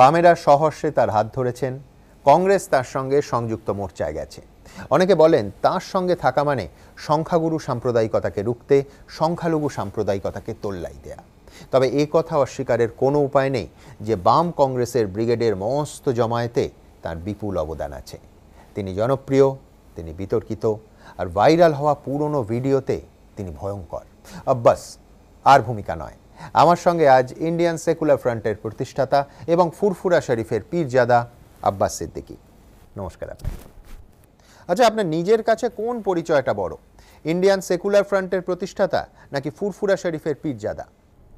বামেরা সহর্ষে তার হাত ধরেছেন কংগ্রেস তার সঙ্গে সংযুক্ত মোর্চায় গেছে অনেকে বলেন তার সঙ্গে থাকা মানে সংখ্যাগুরু সাম্প্রদায়িকতাকে রুখতে সংখ্যালঘু সাম্প্রদায়িকতাকে তোল্লাই দেয়া তবে এ কথা অস্বীকারের কোনো উপায় নেই যে বাম কংগ্রেসের ব্রিগেডের মস্ত জমায়েতে তার বিপুল অবদান আছে তিনি জনপ্রিয় তিনি বিতর্কিত আর ভাইরাল হওয়া পুরনো ভিডিওতে তিনি ভয়ঙ্কর আব্বাস আর ভূমিকা নয় আমার সঙ্গে আজ ইন্ডিয়ান সেকুলার ফ্রন্টের প্রতিষ্ঠাতা এবং ফুরফুরা শরীফের পীরজাদা আব্বাস সিদ্দিকী নমস্কার আপনাকে আচ্ছা আপনার নিজের কাছে কোন পরিচয়টা বড় ইন্ডিয়ান সেকুলার ফ্রন্টের প্রতিষ্ঠাতা নাকি ফুরফুরা শরীফের পীরজাদা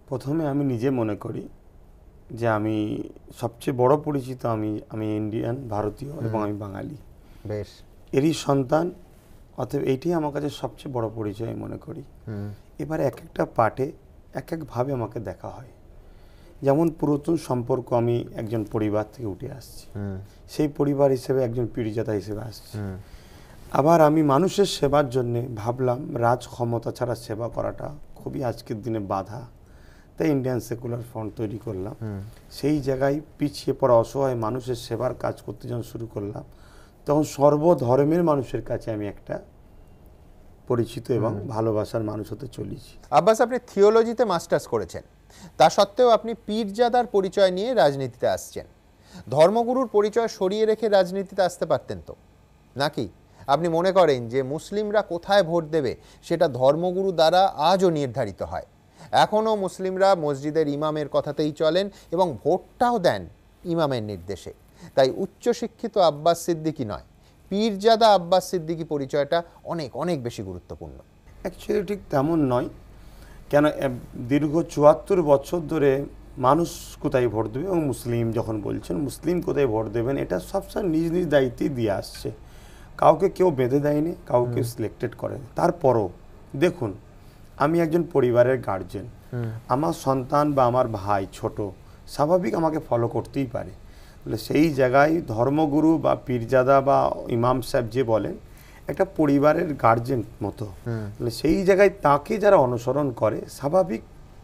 প্রথমে আমি নিজে মনে করি যে আমি সবচেয়ে বড় পরিচিত আমি আমি ইন্ডিয়ান ভারতীয় এবং আমি বাঙালি বেশ এরই সন্তান অতএব এটি আমার কাছে সবচেয়ে বড় পরিচয় মনে করি এবারে এক একটা পার্টে এক একভাবে আমাকে দেখা হয় যেমন পুরাতন সম্পর্ক আমি একজন পরিবার থেকে উঠে আসছি সেই পরিবার হিসেবে একজন পীড়িজাতা হিসেবে আসছি আবার আমি মানুষের সেবার জন্য ভাবলাম রাজ ক্ষমতা ছাড়া সেবা করাটা খুবই আজকের দিনে বাধা তাই ইন্ডিয়ান সেকুলার ফ্রন্ট তৈরি করলাম সেই জায়গায় পিছিয়ে পড়া অসহায় মানুষের সেবার কাজ করতে যখন শুরু করলাম তখন সর্বধর্মের মানুষের কাছে আমি একটা পরিচিত এবং ভালোবাসার মানুষ হতে চলেছি আব্বাস আপনি থিওলজিতে মাস্টার্স করেছেন তা সত্ত্বেও আপনি পীরজাদার পরিচয় নিয়ে রাজনীতিতে আসছেন ধর্মগুরুর পরিচয় সরিয়ে রেখে রাজনীতিতে আসতে পারতেন তো নাকি আপনি মনে করেন যে মুসলিমরা কোথায় ভোট দেবে সেটা ধর্মগুরু দ্বারা আজও নির্ধারিত হয় এখনও মুসলিমরা মসজিদের ইমামের কথাতেই চলেন এবং ভোটটাও দেন ইমামের নির্দেশে তাই উচ্চশিক্ষিত আব্বাস সিদ্দিকি নয় পীরজাদা আব্বাস সিদ্দিকি পরিচয়টা অনেক অনেক বেশি গুরুত্বপূর্ণ অ্যাকচুয়ালি ঠিক তেমন নয় কেন দীর্ঘ চুয়াত্তর বছর ধরে মানুষ কোথায় ভোট দেবে এবং মুসলিম যখন বলছেন মুসলিম কোথায় ভোট দেবেন এটা সবসময় নিজ নিজ দায়িত্বে দিয়ে আসছে কাউকে কেউ বেঁধে দেয়নি কাউকে সিলেক্টেড করে তারপরও দেখুন আমি একজন পরিবারের গার্জেন আমার সন্তান বা আমার ভাই ছোট স্বাভাবিক আমাকে ফলো করতেই পারে সেই জায়গায় ধর্মগুরু বা পীরজাদা বা ইমাম সাহেব যে বলেন একটা পরিবারের গার্জেন মতো সেই জায়গায় তাকে যারা অনুসরণ করে স্বাভাবিক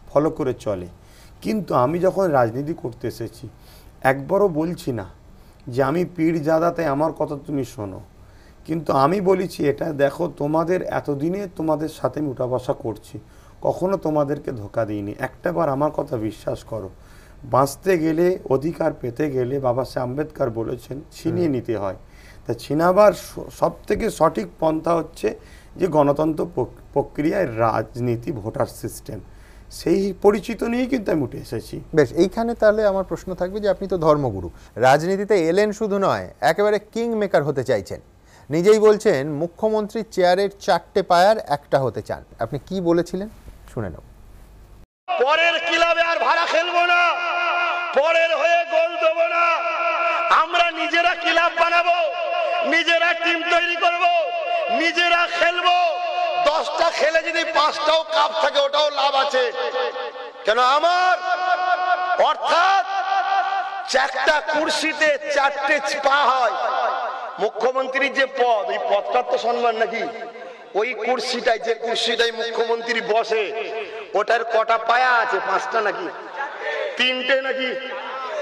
ফলো করে চলে কিন্তু আমি যখন রাজনীতি করতে এসেছি একবারও বলছি না যে আমি পীরজাদাতে আমার কথা তুমি শোনো কিন্তু আমি বলেছি এটা দেখো তোমাদের এতদিনে তোমাদের সাথে আমি বসা করছি কখনো তোমাদেরকে ধোকা দিইনি একটাবার আমার কথা বিশ্বাস করো বাঁচতে গেলে অধিকার পেতে গেলে বাবা সাহেব আম্বেদকর বলেছেন ছিনিয়ে নিতে হয় তা ছিনাবার সব থেকে সঠিক পন্থা হচ্ছে যে গণতন্ত্র প্রক্রিয়ায় রাজনীতি ভোটার সিস্টেম সেই পরিচিত নিয়েই কিন্তু আমি উঠে এসেছি বেশ এইখানে তাহলে আমার প্রশ্ন থাকবে যে আপনি তো ধর্মগুরু রাজনীতিতে এলেন শুধু নয় একেবারে কিং মেকার হতে চাইছেন নিজেই বলছেন মুখ্যমন্ত্রী চেয়ারের চারটে পায়ার একটা হতে চান আপনি কি বলেছিলেন শুনে নেব পরের ক্লাবে আর ভাড়া খেলবো না পরের হয়ে গোল দেবো না আমরা নিজেরা ক্লাব বানাবো নিজেরা টিম তৈরি করব নিজেরা খেলবো দশটা খেলে যদি পাঁচটাও কাপ থাকে ওটাও লাভ আছে কেন আমার অর্থাৎ চারটা কুর্সিতে চারটে পা হয় মুখ্যমন্ত্রীর যে পদ ওই পদটার তো সম্মান নাকি ওই কুর্সিটাই যে কুর্সিটাই মুখ্যমন্ত্রী বসে ওটার কটা পায়া আছে পাঁচটা নাকি তিনটে নাকি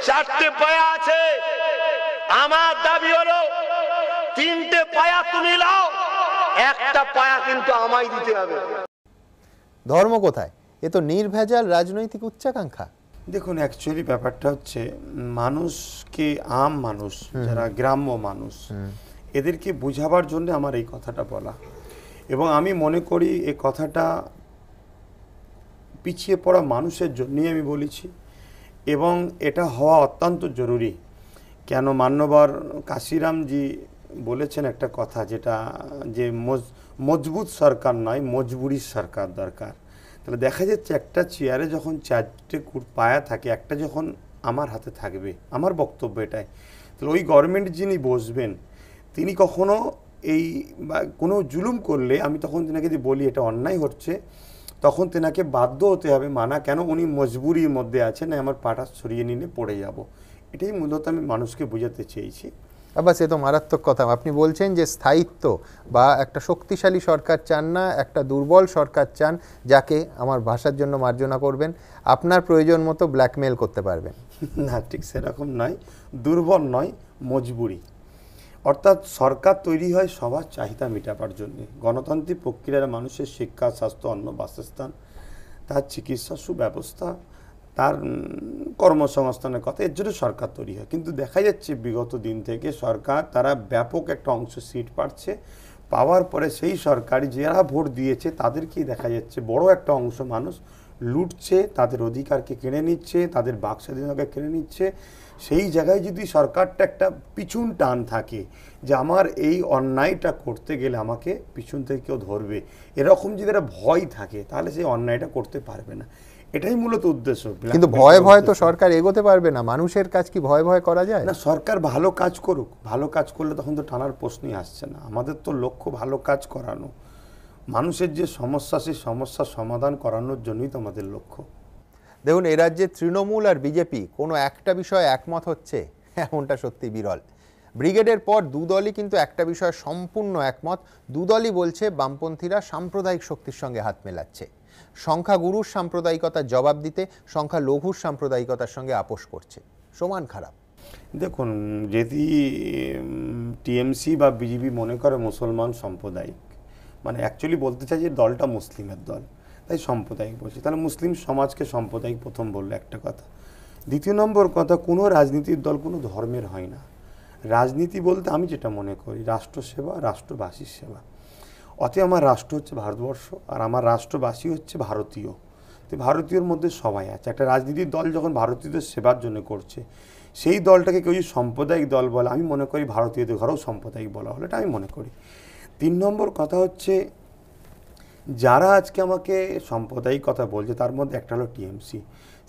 চারটে পায়া আছে আমার দাবি হলো তিনটে পায়া তুমি লাও একটা পায়া কিন্তু আমায় দিতে হবে ধর্ম কোথায় এ তো নির্ভেজাল রাজনৈতিক উচ্চাকাঙ্ক্ষা দেখুন অ্যাকচুয়ালি ব্যাপারটা হচ্ছে মানুষকে আম মানুষ যারা গ্রাম্য মানুষ এদেরকে বোঝাবার জন্য আমার এই কথাটা বলা এবং আমি মনে করি এ কথাটা পিছিয়ে পড়া মানুষের জন্যই আমি বলেছি এবং এটা হওয়া অত্যন্ত জরুরি কেন মান্যবর কাশিরামজি বলেছেন একটা কথা যেটা যে মজবুত সরকার নয় মজবুরির সরকার দরকার তাহলে দেখা যাচ্ছে একটা চেয়ারে যখন চারটে পায়া থাকে একটা যখন আমার হাতে থাকবে আমার বক্তব্য এটাই তাহলে ওই গভর্নমেন্ট যিনি বসবেন তিনি কখনো এই কোনো জুলুম করলে আমি তখন তিনি যদি বলি এটা অন্যায় হচ্ছে তখন তেনাকে বাধ্য হতে হবে মানা কেন উনি মজবুরির মধ্যে আছেন আমার পাটা সরিয়ে নিলে পড়ে যাব এটাই মূলত আমি মানুষকে বোঝাতে চেয়েছি আবার সে তো মারাত্মক কথা আপনি বলছেন যে স্থায়িত্ব বা একটা শক্তিশালী সরকার চান না একটা দুর্বল সরকার চান যাকে আমার ভাষার জন্য মার্জনা করবেন আপনার প্রয়োজন মতো ব্ল্যাকমেল করতে পারবেন না ঠিক সেরকম নয় দুর্বল নয় মজবুরি অর্থাৎ সরকার তৈরি হয় সবার চাহিদা মেটাবার জন্যে গণতান্ত্রিক প্রক্রিয়ার মানুষের শিক্ষা স্বাস্থ্য অন্ন বাসস্থান তার চিকিৎসা সুব্যবস্থা তার কর্মসংস্থানের কথা এর জন্য সরকার তৈরি হয় কিন্তু দেখা যাচ্ছে বিগত দিন থেকে সরকার তারা ব্যাপক একটা অংশ সিট পাচ্ছে পাওয়ার পরে সেই সরকারি যারা ভোট দিয়েছে তাদেরকেই দেখা যাচ্ছে বড় একটা অংশ মানুষ লুটছে তাদের অধিকারকে কেড়ে নিচ্ছে তাদের বাক স্বাধীনতাকে কেড়ে নিচ্ছে সেই জায়গায় যদি সরকারটা একটা পিছুন টান থাকে যে আমার এই অন্যায়টা করতে গেলে আমাকে পিছন থেকে কেউ ধরবে এরকম যদি একটা ভয় থাকে তাহলে সেই অন্যায়টা করতে পারবে না এটাই মূলত উদ্দেশ্য কিন্তু ভয় ভয় তো সরকার এগোতে পারবে না মানুষের কাজ কি ভয় ভয় করা যায় না সরকার ভালো কাজ করুক ভালো কাজ করলে তখন তো টানার প্রশ্নই আসছে না আমাদের তো লক্ষ্য ভালো কাজ করানো মানুষের যে সমস্যা সেই সমস্যার সমাধান করানোর জন্যই তোমাদের লক্ষ্য দেখুন এ রাজ্যে তৃণমূল আর বিজেপি কোনো একটা বিষয়ে একমত হচ্ছে এমনটা সত্যি বিরল ব্রিগেডের পর দুদলই কিন্তু একটা বিষয়ে সম্পূর্ণ একমত দুদলই বলছে বামপন্থীরা সাম্প্রদায়িক শক্তির সঙ্গে হাত মেলাচ্ছে সংখ্যাগুরুর সাম্প্রদায়িকতার জবাব দিতে সংখ্যা লঘুর সাম্প্রদায়িকতার সঙ্গে আপোষ করছে সমান খারাপ দেখুন যদি টিএমসি বা বিজেপি মনে করে মুসলমান সম্প্রদায় মানে অ্যাকচুয়ালি বলতে চাই যে দলটা মুসলিমের দল তাই সাম্প্রদায়িক বলছি তাহলে মুসলিম সমাজকে সাম্প্রদায়িক প্রথম বললো একটা কথা দ্বিতীয় নম্বর কথা কোনো রাজনীতির দল কোনো ধর্মের হয় না রাজনীতি বলতে আমি যেটা মনে করি রাষ্ট্রসেবা রাষ্ট্রবাসীর সেবা অতএব আমার রাষ্ট্র হচ্ছে ভারতবর্ষ আর আমার রাষ্ট্রবাসী হচ্ছে ভারতীয় তো ভারতীয়র মধ্যে সবাই আছে একটা রাজনীতির দল যখন ভারতীয়দের সেবার জন্য করছে সেই দলটাকে কেউ যদি সাম্প্রদায়িক দল বলে আমি মনে করি ভারতীয়দের ঘরেও সাম্প্রদায়িক বলা হলো এটা আমি মনে করি তিন নম্বর কথা হচ্ছে যারা আজকে আমাকে সম্প্রদায়িক কথা বলছে তার মধ্যে একটা হলো টিএমসি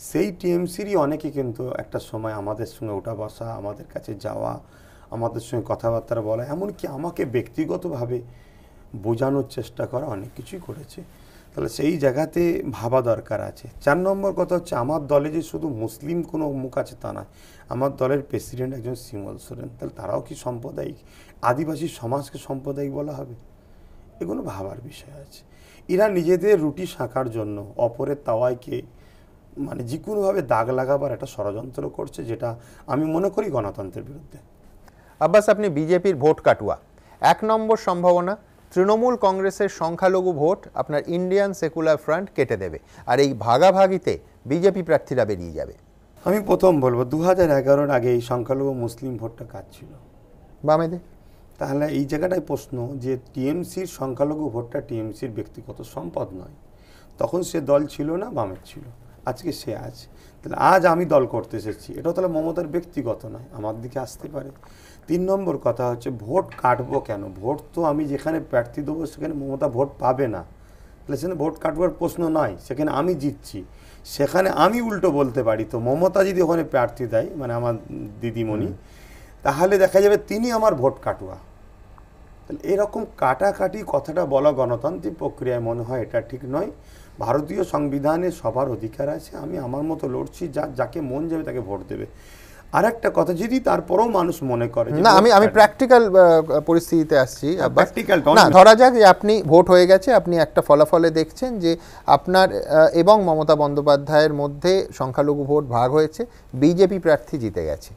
সেই টিএমসিরই অনেকে কিন্তু একটা সময় আমাদের সঙ্গে ওঠা বসা আমাদের কাছে যাওয়া আমাদের সঙ্গে কথাবার্তা বলা এমনকি আমাকে ব্যক্তিগতভাবে বোঝানোর চেষ্টা করা অনেক কিছুই করেছে তাহলে সেই জায়গাতে ভাবা দরকার আছে চার নম্বর কথা হচ্ছে আমার দলে যে শুধু মুসলিম কোনো মুখ আছে তা নয় আমার দলের প্রেসিডেন্ট একজন শিমল সোরেন তাহলে তারাও কি সাম্প্রদায়িক আদিবাসী সমাজকে সাম্প্রদায়িক বলা হবে এগুলো ভাবার বিষয় আছে এরা নিজেদের রুটি শাঁকার জন্য অপরের তাওয়াইকে মানে যে কোনোভাবে দাগ লাগাবার একটা ষড়যন্ত্র করছে যেটা আমি মনে করি গণতন্ত্রের বিরুদ্ধে আব্বাস আপনি বিজেপির ভোট কাটুয়া এক নম্বর সম্ভাবনা তৃণমূল কংগ্রেসের সংখ্যালঘু ভোট আপনার ইন্ডিয়ান সেকুলার ফ্রন্ট কেটে দেবে আর এই ভাগাভাগিতে বিজেপি প্রার্থীরা বেরিয়ে যাবে আমি প্রথম বলবো দু হাজার এগারোর আগে এই সংখ্যালঘু মুসলিম ভোটটা কাজ ছিল বামেদের তাহলে এই জায়গাটায় প্রশ্ন যে টিএমসির সংখ্যালঘু ভোটটা টিএমসির ব্যক্তিগত সম্পদ নয় তখন সে দল ছিল না বামের ছিল আজকে সে আজ তাহলে আজ আমি দল করতে এসেছি এটাও তাহলে মমতার ব্যক্তিগত নয় আমার দিকে আসতে পারে তিন নম্বর কথা হচ্ছে ভোট কাটব কেন ভোট তো আমি যেখানে প্রার্থী দেবো সেখানে মমতা ভোট পাবে না তাহলে সেখানে ভোট কাটবার প্রশ্ন নয় সেখানে আমি জিতছি সেখানে আমি উল্টো বলতে পারি তো মমতা যদি ওখানে প্রার্থী দেয় মানে আমার দিদিমণি তাহলে দেখা যাবে তিনি আমার ভোট কাটুয়া তাহলে এরকম কাটাকাটি কথাটা বলা গণতান্ত্রিক প্রক্রিয়ায় মনে হয় এটা ঠিক নয় ভারতীয় সংবিধানে সবার অধিকার আছে আমি আমার মতো লড়ছি যা যাকে মন যাবে তাকে ভোট দেবে আর একটা কথা যদি তারপরও মানুষ মনে করে না আমি আমি প্র্যাকটিক্যাল পরিস্থিতিতে আসছি না ধরা যাক যে আপনি ভোট হয়ে গেছে আপনি একটা ফলাফলে দেখছেন যে আপনার এবং মমতা বন্দ্যোপাধ্যায়ের মধ্যে সংখ্যালঘু ভোট ভাগ হয়েছে বিজেপি প্রার্থী জিতে গেছে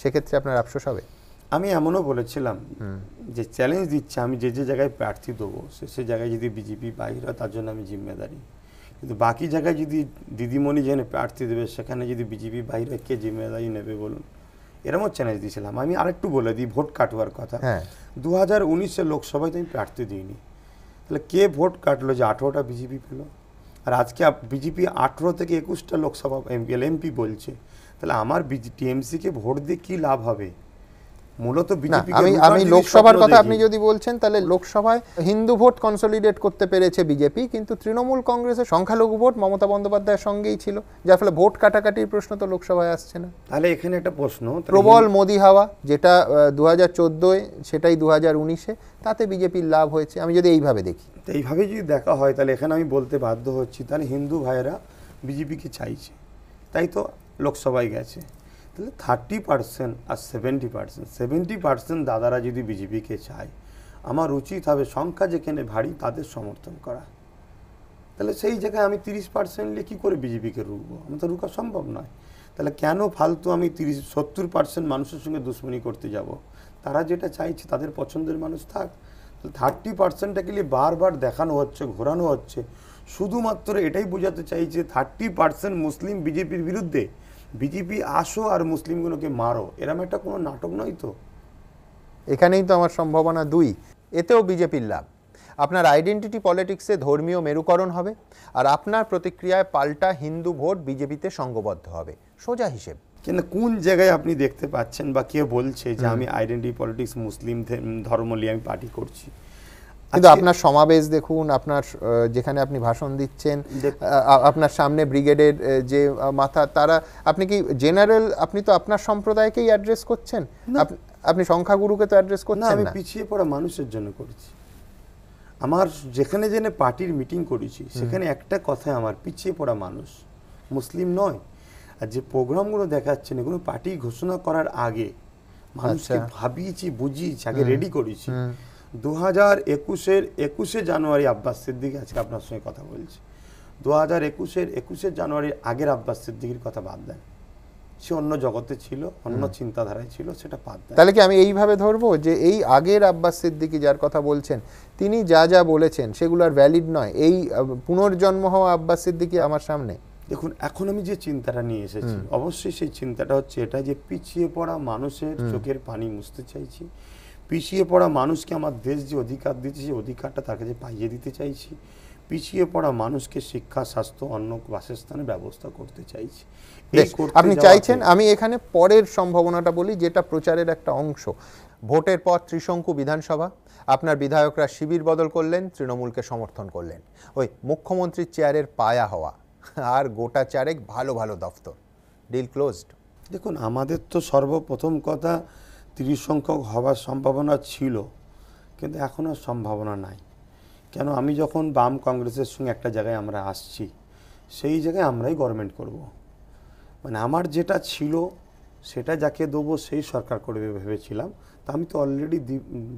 সেক্ষেত্রে আপনার আফসোস হবে আমি এমনও বলেছিলাম যে চ্যালেঞ্জ দিচ্ছে আমি যে যে জায়গায় প্রার্থী দেবো সে সে জায়গায় যদি বিজেপি বাইর হয় তার জন্য আমি জিম্মেদারি কিন্তু বাকি জায়গায় যদি দিদিমণি যেখানে প্রার্থী দেবে সেখানে যদি বিজেপি বাইরে কে জিম্মেদারি নেবে বলুন এরমও চ্যালেঞ্জ দিয়েছিলাম আমি আরেকটু বলে দিই ভোট কাটুয়ার কথা হ্যাঁ। দু হাজার উনিশে লোকসভায় তো আমি প্রার্থী দিইনি তাহলে কে ভোট কাটলো যে আঠেরোটা বিজেপি পেল আর আজকে বিজেপি আঠেরো থেকে একুশটা লোকসভা এমপি বলছে তাহলে আমার টিএমসিকে ভোট দিয়ে কী লাভ হবে মূলত আমি আমি লোকসভার কথা আপনি যদি বলছেন তাহলে লোকসভায় হিন্দু ভোট কনসলিডেট করতে পেরেছে বিজেপি কিন্তু তৃণমূল কংগ্রেসের সংখ্যালঘু ভোট মমতা বন্দ্যোপাধ্যায়ের সঙ্গেই ছিল যার ফলে ভোট কাটাকাটির প্রশ্ন তো লোকসভায় আসছে না তাহলে এখানে একটা প্রশ্ন প্রবল মোদি হাওয়া যেটা দু হাজার চোদ্দোয় সেটাই দু হাজার উনিশে তাতে বিজেপির লাভ হয়েছে আমি যদি এইভাবে দেখি এইভাবে যদি দেখা হয় তাহলে এখানে আমি বলতে বাধ্য হচ্ছি তাহলে হিন্দু ভাইয়েরা বিজেপিকে চাইছে তাই তো লোকসভায় গেছে তাহলে থার্টি পার্সেন্ট আর সেভেন্টি পার্সেন্ট সেভেন্টি পার্সেন্ট দাদারা যদি বিজেপিকে চায় আমার উচিত হবে সংখ্যা যেখানে ভারী তাদের সমর্থন করা তাহলে সেই জায়গায় আমি তিরিশ পার্সেন্ট নিলে কী করে বিজেপিকে রুখবো আমি তো রুখা সম্ভব নয় তাহলে কেন ফালতু আমি তিরিশ সত্তর পার্সেন্ট মানুষের সঙ্গে দুশ্মনী করতে যাব। তারা যেটা চাইছে তাদের পছন্দের মানুষ থাক থার্টি পার্সেন্টটাকে নিয়ে বারবার দেখানো হচ্ছে ঘোরানো হচ্ছে শুধুমাত্র এটাই বোঝাতে চাই যে থার্টি পার্সেন্ট মুসলিম বিজেপির বিরুদ্ধে বিজেপি আসো আর মুসলিমগুলোকে মারো এরম একটা কোনো নাটক নয় তো এখানেই তো আমার সম্ভাবনা দুই এতেও বিজেপির লাভ আপনার আইডেন্টিটি পলিটিক্সে ধর্মীয় মেরুকরণ হবে আর আপনার প্রতিক্রিয়ায় পাল্টা হিন্দু ভোট বিজেপিতে সঙ্গবদ্ধ হবে সোজা হিসেব কিন্তু কোন জায়গায় আপনি দেখতে পাচ্ছেন বা কে বলছে যে আমি আইডেন্টিটি পলিটিক্স মুসলিম ধর্ম নিয়ে আমি পার্টি করছি কিন্তু আপনার সমাবেশ দেখুন আপনার যেখানে আপনি ভাষণ দিচ্ছেন আপনার সামনে ব্রিগেডের যে মাথা তারা আপনি কি জেনারেল আপনি তো আপনার সম্প্রদায়কেই অ্যাড্রেস করছেন আপনি সংখ্যাগুরুকে তো অ্যাড্রেস করছেন আমি পিছিয়ে পড়া মানুষের জন্য করেছি আমার যেখানে যেখানে পার্টির মিটিং করেছি সেখানে একটা কথা আমার পিছিয়ে পড়া মানুষ মুসলিম নয় আর যে প্রোগ্রামগুলো দেখাচ্ছেন এগুলো পার্টি ঘোষণা করার আগে মানুষকে আচ্ছা। ভাবিয়েছি বুঝিয়েছি আগে রেডি করেছি দু হাজার একুশের একুশে জানুয়ারি আব্বাস সিদ্দিকি আজকে আপনার সঙ্গে কথা বলছি দু হাজার একুশের একুশে জানুয়ারির আগের আব্বাস সিদ্দিকির কথা বাদ দেন সে অন্য জগতে ছিল অন্য চিন্তাধারায় ছিল সেটা বাদ দেন তাহলে কি আমি এইভাবে ধরবো যে এই আগের আব্বাস সিদ্দিকি যার কথা বলছেন তিনি যা যা বলেছেন সেগুলো আর ভ্যালিড নয় এই পুনর্জন্ম হওয়া আব্বাস সিদ্দিকি আমার সামনে দেখুন এখন আমি যে চিন্তাটা নিয়ে এসেছি অবশ্যই সেই চিন্তাটা হচ্ছে এটা যে পিছিয়ে পড়া মানুষের চোখের পানি মুছতে চাইছি পিছিয়ে পড়া মানুষকে আমার দেশ যে অধিকার দিচ্ছে সেই অধিকারটা তাকে যে পাইয়ে দিতে চাইছি পিছিয়ে পড়া মানুষকে শিক্ষা স্বাস্থ্য অন্য বাসস্থানের ব্যবস্থা করতে চাইছি আপনি চাইছেন আমি এখানে পরের সম্ভাবনাটা বলি যেটা প্রচারের একটা অংশ ভোটের পর ত্রিশঙ্কু বিধানসভা আপনার বিধায়করা শিবির বদল করলেন তৃণমূলকে সমর্থন করলেন ওই মুখ্যমন্ত্রীর চেয়ারের পায়া হওয়া আর গোটা চারেক ভালো ভালো দফতর ডিল ক্লোজড দেখুন আমাদের তো সর্বপ্রথম কথা তিরিশ সংখ্যক হবার সম্ভাবনা ছিল কিন্তু এখন আর সম্ভাবনা নাই কেন আমি যখন বাম কংগ্রেসের সঙ্গে একটা জায়গায় আমরা আসছি সেই জায়গায় আমরাই গভর্নমেন্ট করব। মানে আমার যেটা ছিল সেটা যাকে দেবো সেই সরকার করবে ভেবেছিলাম তা আমি তো অলরেডি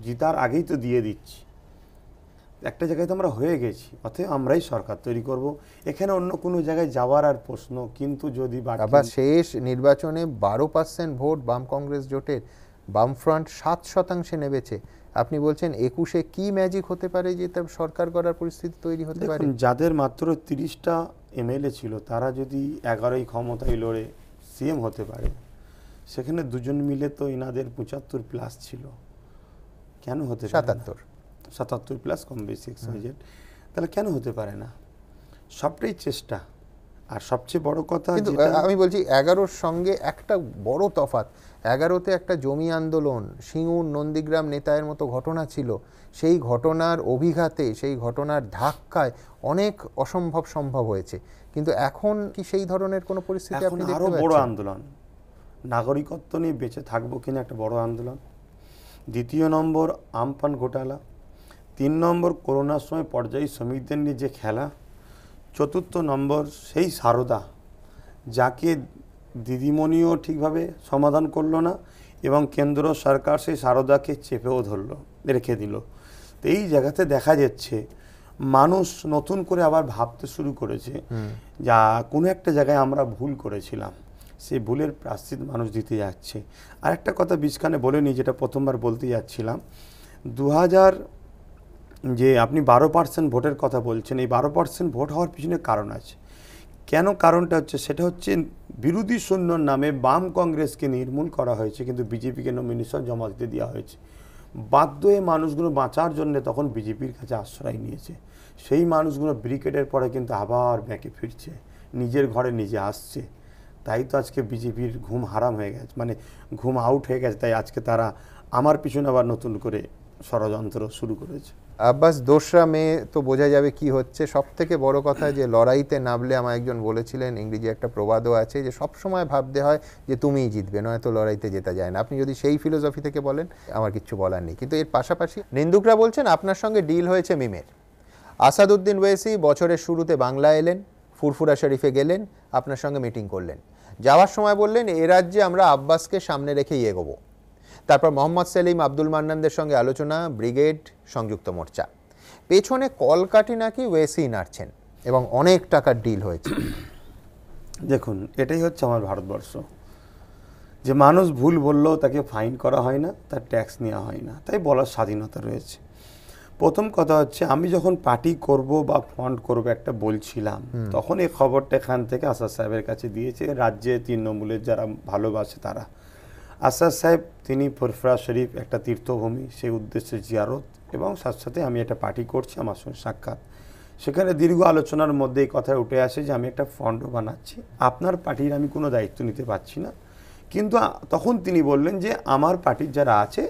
জিতার আগেই তো দিয়ে দিচ্ছি একটা জায়গায় তো আমরা হয়ে গেছি অতএব আমরাই সরকার তৈরি করব এখানে অন্য কোনো জায়গায় যাওয়ার আর প্রশ্ন কিন্তু যদি বা শেষ নির্বাচনে বারো পার্সেন্ট ভোট বাম কংগ্রেস জোটের বামফ্রন্ট সাত শতাংশে নেবেছে আপনি বলছেন একুশে কি ম্যাজিক হতে পারে যে তার সরকার করার পরিস্থিতি তৈরি হতে পারে যাদের মাত্র তিরিশটা এমএলএ ছিল তারা যদি এগারোই ক্ষমতায় লড়ে সিএম হতে পারে সেখানে দুজন মিলে তো ইনাদের পঁচাত্তর প্লাস ছিল কেন হতে সাতাত্তর সাতাত্তর প্লাস কম বেশি তাহলে কেন হতে পারে না সবটাই চেষ্টা আর সবচেয়ে বড় কথা আমি বলছি এগারোর সঙ্গে একটা বড় তফাত এগারোতে একটা জমি আন্দোলন সিঙ্গুর নন্দীগ্রাম নেতায়ের মতো ঘটনা ছিল সেই ঘটনার অভিঘাতে সেই ঘটনার ধাক্কায় অনেক অসম্ভব সম্ভব হয়েছে কিন্তু এখন কি সেই ধরনের কোনো পরিস্থিতি আপনি আরও বড় আন্দোলন নাগরিকত্ব নিয়ে বেঁচে থাকবো কিনা একটা বড় আন্দোলন দ্বিতীয় নম্বর আমপান ঘোটালা তিন নম্বর করোনার সময় পর্যায়ী শ্রমিকদের নিয়ে যে খেলা চতুর্থ নম্বর সেই সারদা যাকে দিদিমণিও ঠিকভাবে সমাধান করলো না এবং কেন্দ্র সরকার সেই সারদাকে চেপেও ধরল রেখে দিল তো এই জায়গাতে দেখা যাচ্ছে মানুষ নতুন করে আবার ভাবতে শুরু করেছে যা কোনো একটা জায়গায় আমরা ভুল করেছিলাম সেই ভুলের প্রাশ্চিত মানুষ দিতে যাচ্ছে আর একটা কথা বলে নিই যেটা প্রথমবার বলতে যাচ্ছিলাম দু যে আপনি বারো পার্সেন্ট ভোটের কথা বলছেন এই বারো পার্সেন্ট ভোট হওয়ার পিছনে কারণ আছে কেন কারণটা হচ্ছে সেটা হচ্ছে বিরোধী শূন্য নামে বাম কংগ্রেসকে নির্মূল করা হয়েছে কিন্তু বিজেপিকে নমিনেশন জমা দিতে দেওয়া হয়েছে বাধ্য হয়ে মানুষগুলো বাঁচার জন্য তখন বিজেপির কাছে আশ্রয় নিয়েছে সেই মানুষগুলো ব্রিকেটের পরে কিন্তু আবার ব্যাঁকে ফিরছে নিজের ঘরে নিজে আসছে তাই তো আজকে বিজেপির ঘুম হারাম হয়ে গেছে মানে ঘুম আউট হয়ে গেছে তাই আজকে তারা আমার পিছনে আবার নতুন করে ষড়যন্ত্র শুরু করেছে আব্বাস দোসরা মেয়ে তো বোঝা যাবে কি হচ্ছে সব থেকে বড় কথা যে লড়াইতে নামলে আমার একজন বলেছিলেন ইংরেজি একটা প্রবাদও আছে যে সব সময় ভাবতে হয় যে তুমিই জিতবে নয়তো লড়াইতে জেতা যায় না আপনি যদি সেই ফিলোসফি থেকে বলেন আমার কিছু বলার নেই কিন্তু এর পাশাপাশি নিন্দুকরা বলছেন আপনার সঙ্গে ডিল হয়েছে মিমের আসাদুদ্দিন ওয়েসি বছরের শুরুতে বাংলা এলেন ফুরফুরা শরীফে গেলেন আপনার সঙ্গে মিটিং করলেন যাওয়ার সময় বললেন এ রাজ্যে আমরা আব্বাসকে সামনে রেখেই এগোবো তারপর মোহাম্মদ সেলিম আব্দুল মান্নানদের সঙ্গে আলোচনা ব্রিগেড সংযুক্ত মোর্চা পেছনে কলকাটি নাকি ওয়েসি নাড়ছেন এবং অনেক টাকার ডিল হয়েছে দেখুন এটাই হচ্ছে আমার ভারতবর্ষ যে মানুষ ভুল বললেও তাকে ফাইন করা হয় না তার ট্যাক্স নেওয়া হয় না তাই বলার স্বাধীনতা রয়েছে প্রথম কথা হচ্ছে আমি যখন পার্টি করব বা ফন্ড করব একটা বলছিলাম তখন এই খবরটা এখান থেকে আসাদ সাহেবের কাছে দিয়েছে রাজ্যে তৃণমূলের যারা ভালোবাসে তারা আসাদ সাহেব তিনি ফরফরা শরীফ একটা তীর্থভূমি সেই উদ্দেশ্যে জিয়ারত এবং সাথে সাথে আমি একটা পার্টি করছি আমার সঙ্গে সাক্ষাৎ সেখানে দীর্ঘ আলোচনার মধ্যে এই কথা উঠে আসে যে আমি একটা ফন্ডও বানাচ্ছি আপনার পার্টির আমি কোনো দায়িত্ব নিতে পারছি না কিন্তু তখন তিনি বললেন যে আমার পার্টির যারা আছে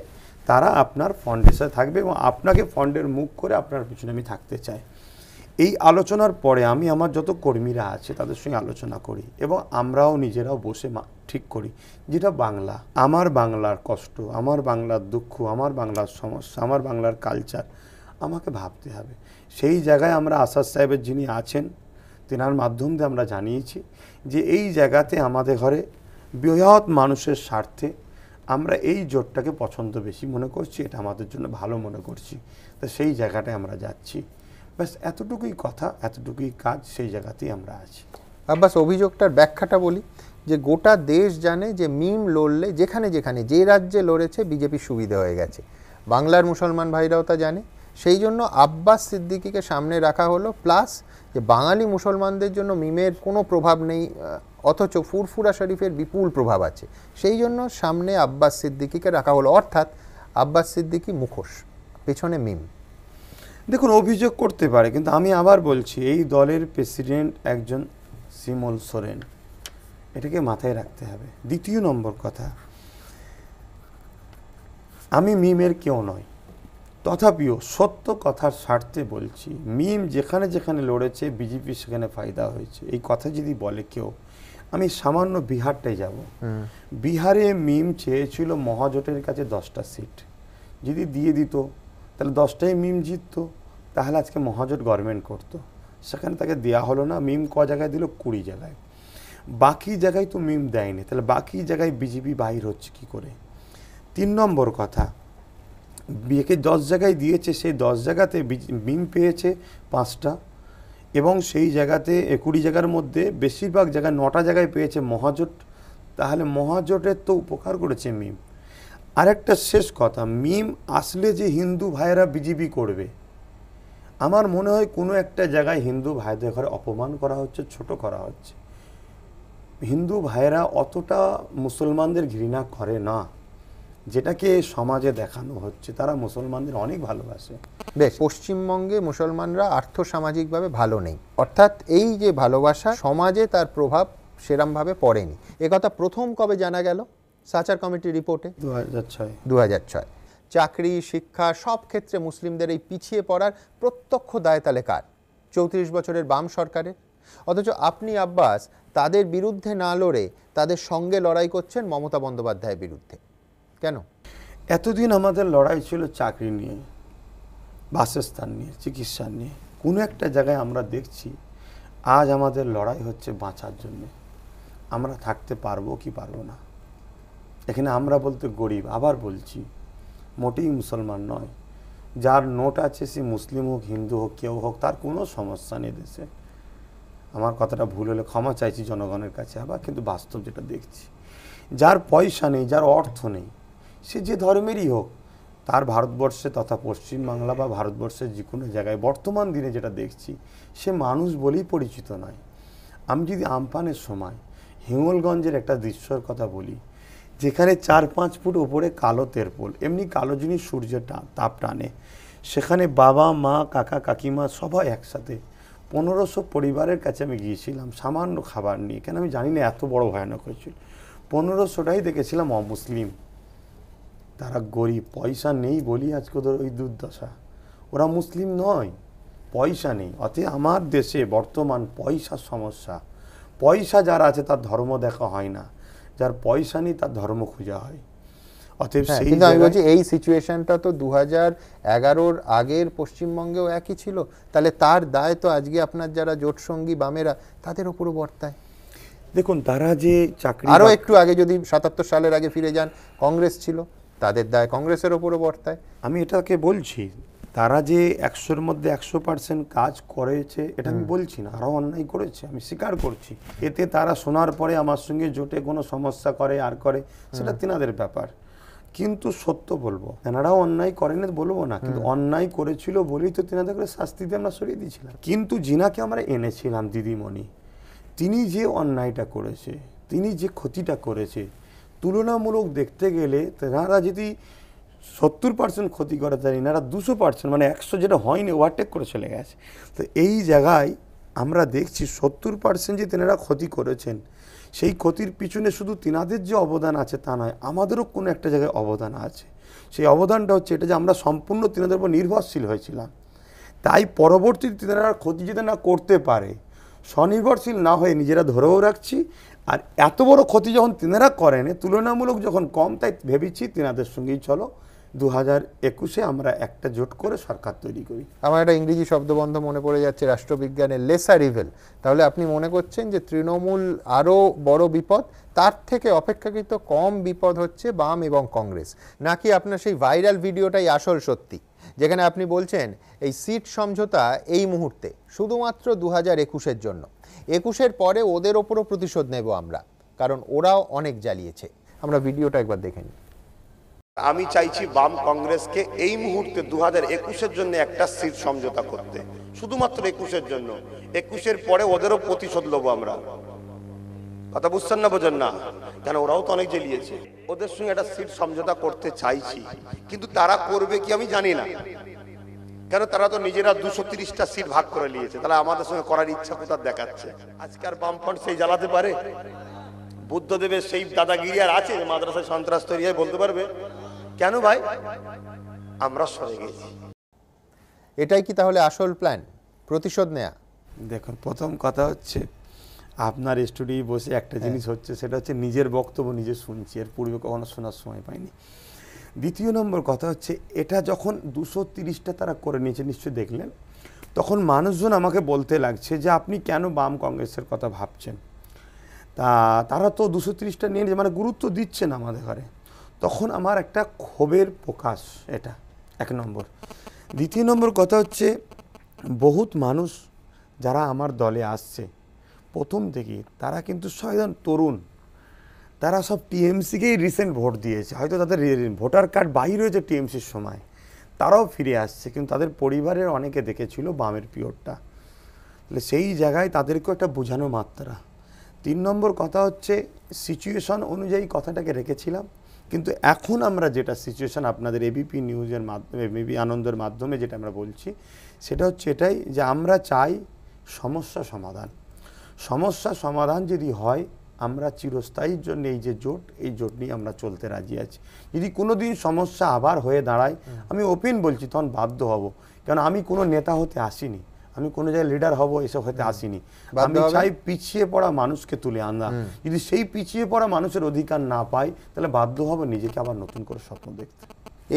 তারা আপনার ফন্ডের সাথে থাকবে এবং আপনাকে ফন্ডের মুখ করে আপনার পিছনে আমি থাকতে চাই এই আলোচনার পরে আমি আমার যত কর্মীরা আছে তাদের সঙ্গে আলোচনা করি এবং আমরাও নিজেরাও বসে ঠিক করি যেটা বাংলা আমার বাংলার কষ্ট আমার বাংলার দুঃখ আমার বাংলার সমস্যা আমার বাংলার কালচার আমাকে ভাবতে হবে সেই জায়গায় আমরা আসাদ সাহেবের যিনি আছেন তেনার মাধ্যম দিয়ে আমরা জানিয়েছি যে এই জায়গাতে আমাদের ঘরে বৃহৎ মানুষের স্বার্থে আমরা এই জোটটাকে পছন্দ বেশি মনে করছি এটা আমাদের জন্য ভালো মনে করছি তো সেই জায়গাটায় আমরা যাচ্ছি ব্যাস এতটুকুই কথা এতটুকুই কাজ সেই জায়গাতেই আমরা আছি আব্বাস অভিযোগটার ব্যাখ্যাটা বলি যে গোটা দেশ জানে যে মিম লড়লে যেখানে যেখানে যে রাজ্যে লড়েছে বিজেপি সুবিধা হয়ে গেছে বাংলার মুসলমান ভাইরাও তা জানে সেই জন্য আব্বাস সিদ্দিকিকে সামনে রাখা হলো প্লাস যে বাঙালি মুসলমানদের জন্য মিমের কোনো প্রভাব নেই অথচ ফুরফুরা শরীফের বিপুল প্রভাব আছে সেই জন্য সামনে আব্বাস সিদ্দিকিকে রাখা হলো অর্থাৎ আব্বাস সিদ্দিকি মুখোশ পেছনে মিম দেখুন অভিযোগ করতে পারে কিন্তু আমি আবার বলছি এই দলের প্রেসিডেন্ট একজন সিমল সোরেন এটাকে মাথায় রাখতে হবে দ্বিতীয় নম্বর কথা আমি মিমের কেউ নয় তথাপিও সত্য কথার স্বার্থে বলছি মিম যেখানে যেখানে লড়েছে বিজেপি সেখানে ফায়দা হয়েছে এই কথা যদি বলে কেউ আমি সামান্য বিহারটাই যাব বিহারে মিম চেয়েছিল মহাজোটের কাছে দশটা সিট যদি দিয়ে দিত তাহলে দশটাই মিম জিততো তাহলে আজকে মহাজোট গভর্নমেন্ট করতো সেখানে তাকে দেওয়া হলো না মিম ক জায়গায় দিল কুড়ি জেলায় বাকি জায়গায় তো মিম দেয়নি তাহলে বাকি জায়গায় বিজেপি বাহির হচ্ছে কি করে তিন নম্বর কথা বিয়েকে দশ জায়গায় দিয়েছে সেই দশ জায়গাতে মিম পেয়েছে পাঁচটা এবং সেই জায়গাতে কুড়ি জায়গার মধ্যে বেশিরভাগ জায়গায় নটা জায়গায় পেয়েছে মহাজোট তাহলে মহাজোটের তো উপকার করেছে মিম আরেকটা শেষ কথা মিম আসলে যে হিন্দু ভাইয়েরা বিজেপি করবে আমার মনে হয় কোনো একটা জায়গায় হিন্দু ভাইদের ঘরে অপমান করা হচ্ছে ছোট করা হচ্ছে হিন্দু ভাইয়েরা অতটা মুসলমানদের ঘৃণা করে না যেটাকে সমাজে দেখানো হচ্ছে তারা মুসলমানদের অনেক ভালোবাসে বেশ পশ্চিমবঙ্গে মুসলমানরা আর্থসামাজিকভাবে ভালো নেই অর্থাৎ এই যে ভালোবাসা সমাজে তার প্রভাব সেরমভাবে পড়েনি একথা প্রথম কবে জানা গেল সাচার কমিটি রিপোর্টে দু হাজার ছয় দু হাজার ছয় চাকরি শিক্ষা সব ক্ষেত্রে মুসলিমদের এই পিছিয়ে পড়ার প্রত্যক্ষ দায় তাহলে কার চৌত্রিশ বছরের বাম সরকারের অথচ আপনি আব্বাস তাদের বিরুদ্ধে না লড়ে তাদের সঙ্গে লড়াই করছেন মমতা বন্দ্যোপাধ্যায়ের বিরুদ্ধে কেন এতদিন আমাদের লড়াই ছিল চাকরি নিয়ে বাসস্থান নিয়ে চিকিৎসা নিয়ে কোনো একটা জায়গায় আমরা দেখছি আজ আমাদের লড়াই হচ্ছে বাঁচার জন্যে আমরা থাকতে পারবো কি পারবো না এখানে আমরা বলতে গরিব আবার বলছি মোটেই মুসলমান নয় যার নোট আছে সে মুসলিম হোক হিন্দু হোক কেউ হোক তার কোনো সমস্যা নেই দেশে আমার কথাটা ভুল হলে ক্ষমা চাইছি জনগণের কাছে আবার কিন্তু বাস্তব যেটা দেখছি যার পয়সা নেই যার অর্থ নেই সে যে ধর্মেরই হোক তার ভারতবর্ষে তথা পশ্চিমবাংলা বা ভারতবর্ষের যে কোনো জায়গায় বর্তমান দিনে যেটা দেখছি সে মানুষ বলেই পরিচিত নয় আমি যদি আমপানের সময় হিঙ্গলগঞ্জের একটা দৃশ্যর কথা বলি যেখানে চার পাঁচ ফুট ওপরে কালো তেরপোল এমনি কালো জিনিস সূর্যের টান তাপ টানে সেখানে বাবা মা কাকা কাকিমা সবাই একসাথে পনেরোশো পরিবারের কাছে আমি গিয়েছিলাম সামান্য খাবার নিয়ে কেন আমি জানি না এত বড় ভয়ানক হয়েছিল পনেরোশোটাই দেখেছিলাম অমুসলিম তারা গরিব পয়সা নেই বলি আজকে ওদের ওই দুর্দশা ওরা মুসলিম নয় পয়সা নেই অতএ আমার দেশে বর্তমান পয়সার সমস্যা পয়সা যার আছে তার ধর্ম দেখা হয় না যার পয়সা নেই তার ধর্ম খোঁজা হয় অতএব হ্যাঁ, সেই কিন্তু আমি বলছি এই সিচুয়েশনটা তো দু হাজার এগারোর আগের পশ্চিমবঙ্গেও একই ছিল তাহলে তার দায় তো আজকে আপনার যারা জোট সঙ্গী বামেরা তাদের ওপরও বর্তায় দেখুন তারা যে চাকরি আরও একটু আগে যদি সাতাত্তর সালের আগে ফিরে যান কংগ্রেস ছিল তাদের দায় কংগ্রেসের ওপরও বর্তায় আমি এটাকে বলছি তারা যে একশোর মধ্যে একশো পার্সেন্ট কাজ করেছে এটা আমি বলছি না আরও অন্যায় করেছে আমি স্বীকার করছি এতে তারা শোনার পরে আমার সঙ্গে জোটে কোনো সমস্যা করে আর করে সেটা তিনাদের ব্যাপার কিন্তু সত্য বলবো তেনারাও অন্যায় করেন বলবো না কিন্তু অন্যায় করেছিল বলেই তো তেনাদের শাস্তি দিয়ে আমরা সরিয়ে দিয়েছিলাম কিন্তু জিনাকে আমরা এনেছিলাম দিদিমণি তিনি যে অন্যায়টা করেছে তিনি যে ক্ষতিটা করেছে তুলনামূলক দেখতে গেলে তেনারা যদি সত্তর পার্সেন্ট ক্ষতি করে তার এনারা দুশো পার্সেন্ট মানে একশো যেটা হয়নি ওভারটেক করে চলে গেছে তো এই জায়গায় আমরা দেখছি সত্তর পার্সেন্ট যে তেনারা ক্ষতি করেছেন সেই ক্ষতির পিছনে শুধু তিনাদের যে অবদান আছে তা নয় আমাদেরও কোনো একটা জায়গায় অবদান আছে সেই অবদানটা হচ্ছে এটা যে আমরা সম্পূর্ণ তিনাদের উপর নির্ভরশীল হয়েছিলাম তাই পরবর্তী তিনারা ক্ষতি যদি না করতে পারে স্বনির্ভরশীল না হয়ে নিজেরা ধরেও রাখছি আর এত বড় ক্ষতি যখন তিনারা করেন তুলনামূলক যখন কম তাই ভেবেছি তিনাদের সঙ্গেই চলো দু হাজার একুশে আমরা একটা জোট করে সরকার তৈরি করি আমার একটা ইংরেজি শব্দবন্ধ মনে পড়ে যাচ্ছে রাষ্ট্রবিজ্ঞানের লেসার ইভেল তাহলে আপনি মনে করছেন যে তৃণমূল আরও বড় বিপদ তার থেকে অপেক্ষাকৃত কম বিপদ হচ্ছে বাম এবং কংগ্রেস নাকি আপনার সেই ভাইরাল ভিডিওটাই আসল সত্যি যেখানে আপনি বলছেন এই সিট সমঝোতা এই মুহূর্তে শুধুমাত্র দু হাজার একুশের জন্য একুশের পরে ওদের ওপরও প্রতিশোধ নেব আমরা কারণ ওরাও অনেক জ্বালিয়েছে আমরা ভিডিওটা একবার দেখে নিই আমি চাইছি বাম কংগ্রেসকে এই মুহূর্তে দু হাজার একুশের জন্য একটা সিট সমঝোতা করতে শুধুমাত্র একুশের জন্য একুশের পরে ওদেরও প্রতিশোধ নেবো আমরা কথা বুঝছেন না বোঝেন না কেন ওরাও তো অনেক জেলিয়েছে ওদের সঙ্গে একটা সিট সমঝোতা করতে চাইছি কিন্তু তারা করবে কি আমি জানি না কেন তারা তো নিজেরা দুশো তিরিশটা সিট ভাগ করে নিয়েছে তাহলে আমাদের সঙ্গে করার ইচ্ছা কোথার দেখাচ্ছে আজকাল বামফ্রন্ট সেই জ্বালাতে পারে বুদ্ধদেবের সেই দাদাগিরি আর আছে মাদ্রাসায় সন্ত্রাস তৈরি হয়ে বলতে পারবে কেন ভাই আমরা সরে গেছি এটাই কি তাহলে আসল প্ল্যান প্রতিশোধ নেয়া দেখুন প্রথম কথা হচ্ছে আপনার স্টুডিও বসে একটা হ্যাঁ। জিনিস হচ্ছে সেটা হচ্ছে নিজের বক্তব্য নিজে শুনছি এর পূর্বে কখনো শোনার সময় পাইনি দ্বিতীয় নম্বর কথা হচ্ছে এটা যখন দুশো তিরিশটা তারা করে নিয়েছে নিশ্চয়ই দেখলেন তখন মানুষজন আমাকে বলতে লাগছে যে আপনি কেন বাম কংগ্রেসের কথা ভাবছেন তা তারা তো দুশো তিরিশটা নিয়ে মানে গুরুত্ব দিচ্ছেন আমাদের ঘরে তখন আমার একটা ক্ষোভের প্রকাশ এটা এক নম্বর দ্বিতীয় নম্বর কথা হচ্ছে বহুত মানুষ যারা আমার দলে আসছে প্রথম থেকে তারা কিন্তু একজন তরুণ তারা সব টিএমসিকেই রিসেন্ট ভোট দিয়েছে হয়তো তাদের ভোটার কার্ড বাহির হয়েছে টিএমসির সময় তারাও ফিরে আসছে কিন্তু তাদের পরিবারের অনেকে দেখেছিল বামের পিওরটা তাহলে সেই জায়গায় তাদেরকেও একটা বোঝানো মাত্রা তিন নম্বর কথা হচ্ছে সিচুয়েশন অনুযায়ী কথাটাকে রেখেছিলাম কিন্তু এখন আমরা যেটা সিচুয়েশান আপনাদের এবিপি নিউজের মাধ্যমে এবিপি আনন্দের মাধ্যমে যেটা আমরা বলছি সেটা হচ্ছে এটাই যে আমরা চাই সমস্যা সমাধান সমস্যা সমাধান যদি হয় আমরা চিরস্থায়ীর জন্য এই যে জোট এই জোট নিয়ে আমরা চলতে রাজি আছি যদি কোনো দিন সমস্যা আবার হয়ে দাঁড়ায় আমি ওপেন বলছি তখন বাধ্য হব কেন আমি কোনো নেতা হতে আসিনি আমি কোনো জায়গায় লিডার হব এসব হয়তো আসিনি আমি চাই পিছিয়ে পড়া মানুষকে তুলে আনা যদি সেই পিছিয়ে পড়া মানুষের অধিকার না পাই তাহলে বাধ্য হবে নিজেকে আবার নতুন করে স্বপ্ন দেখতে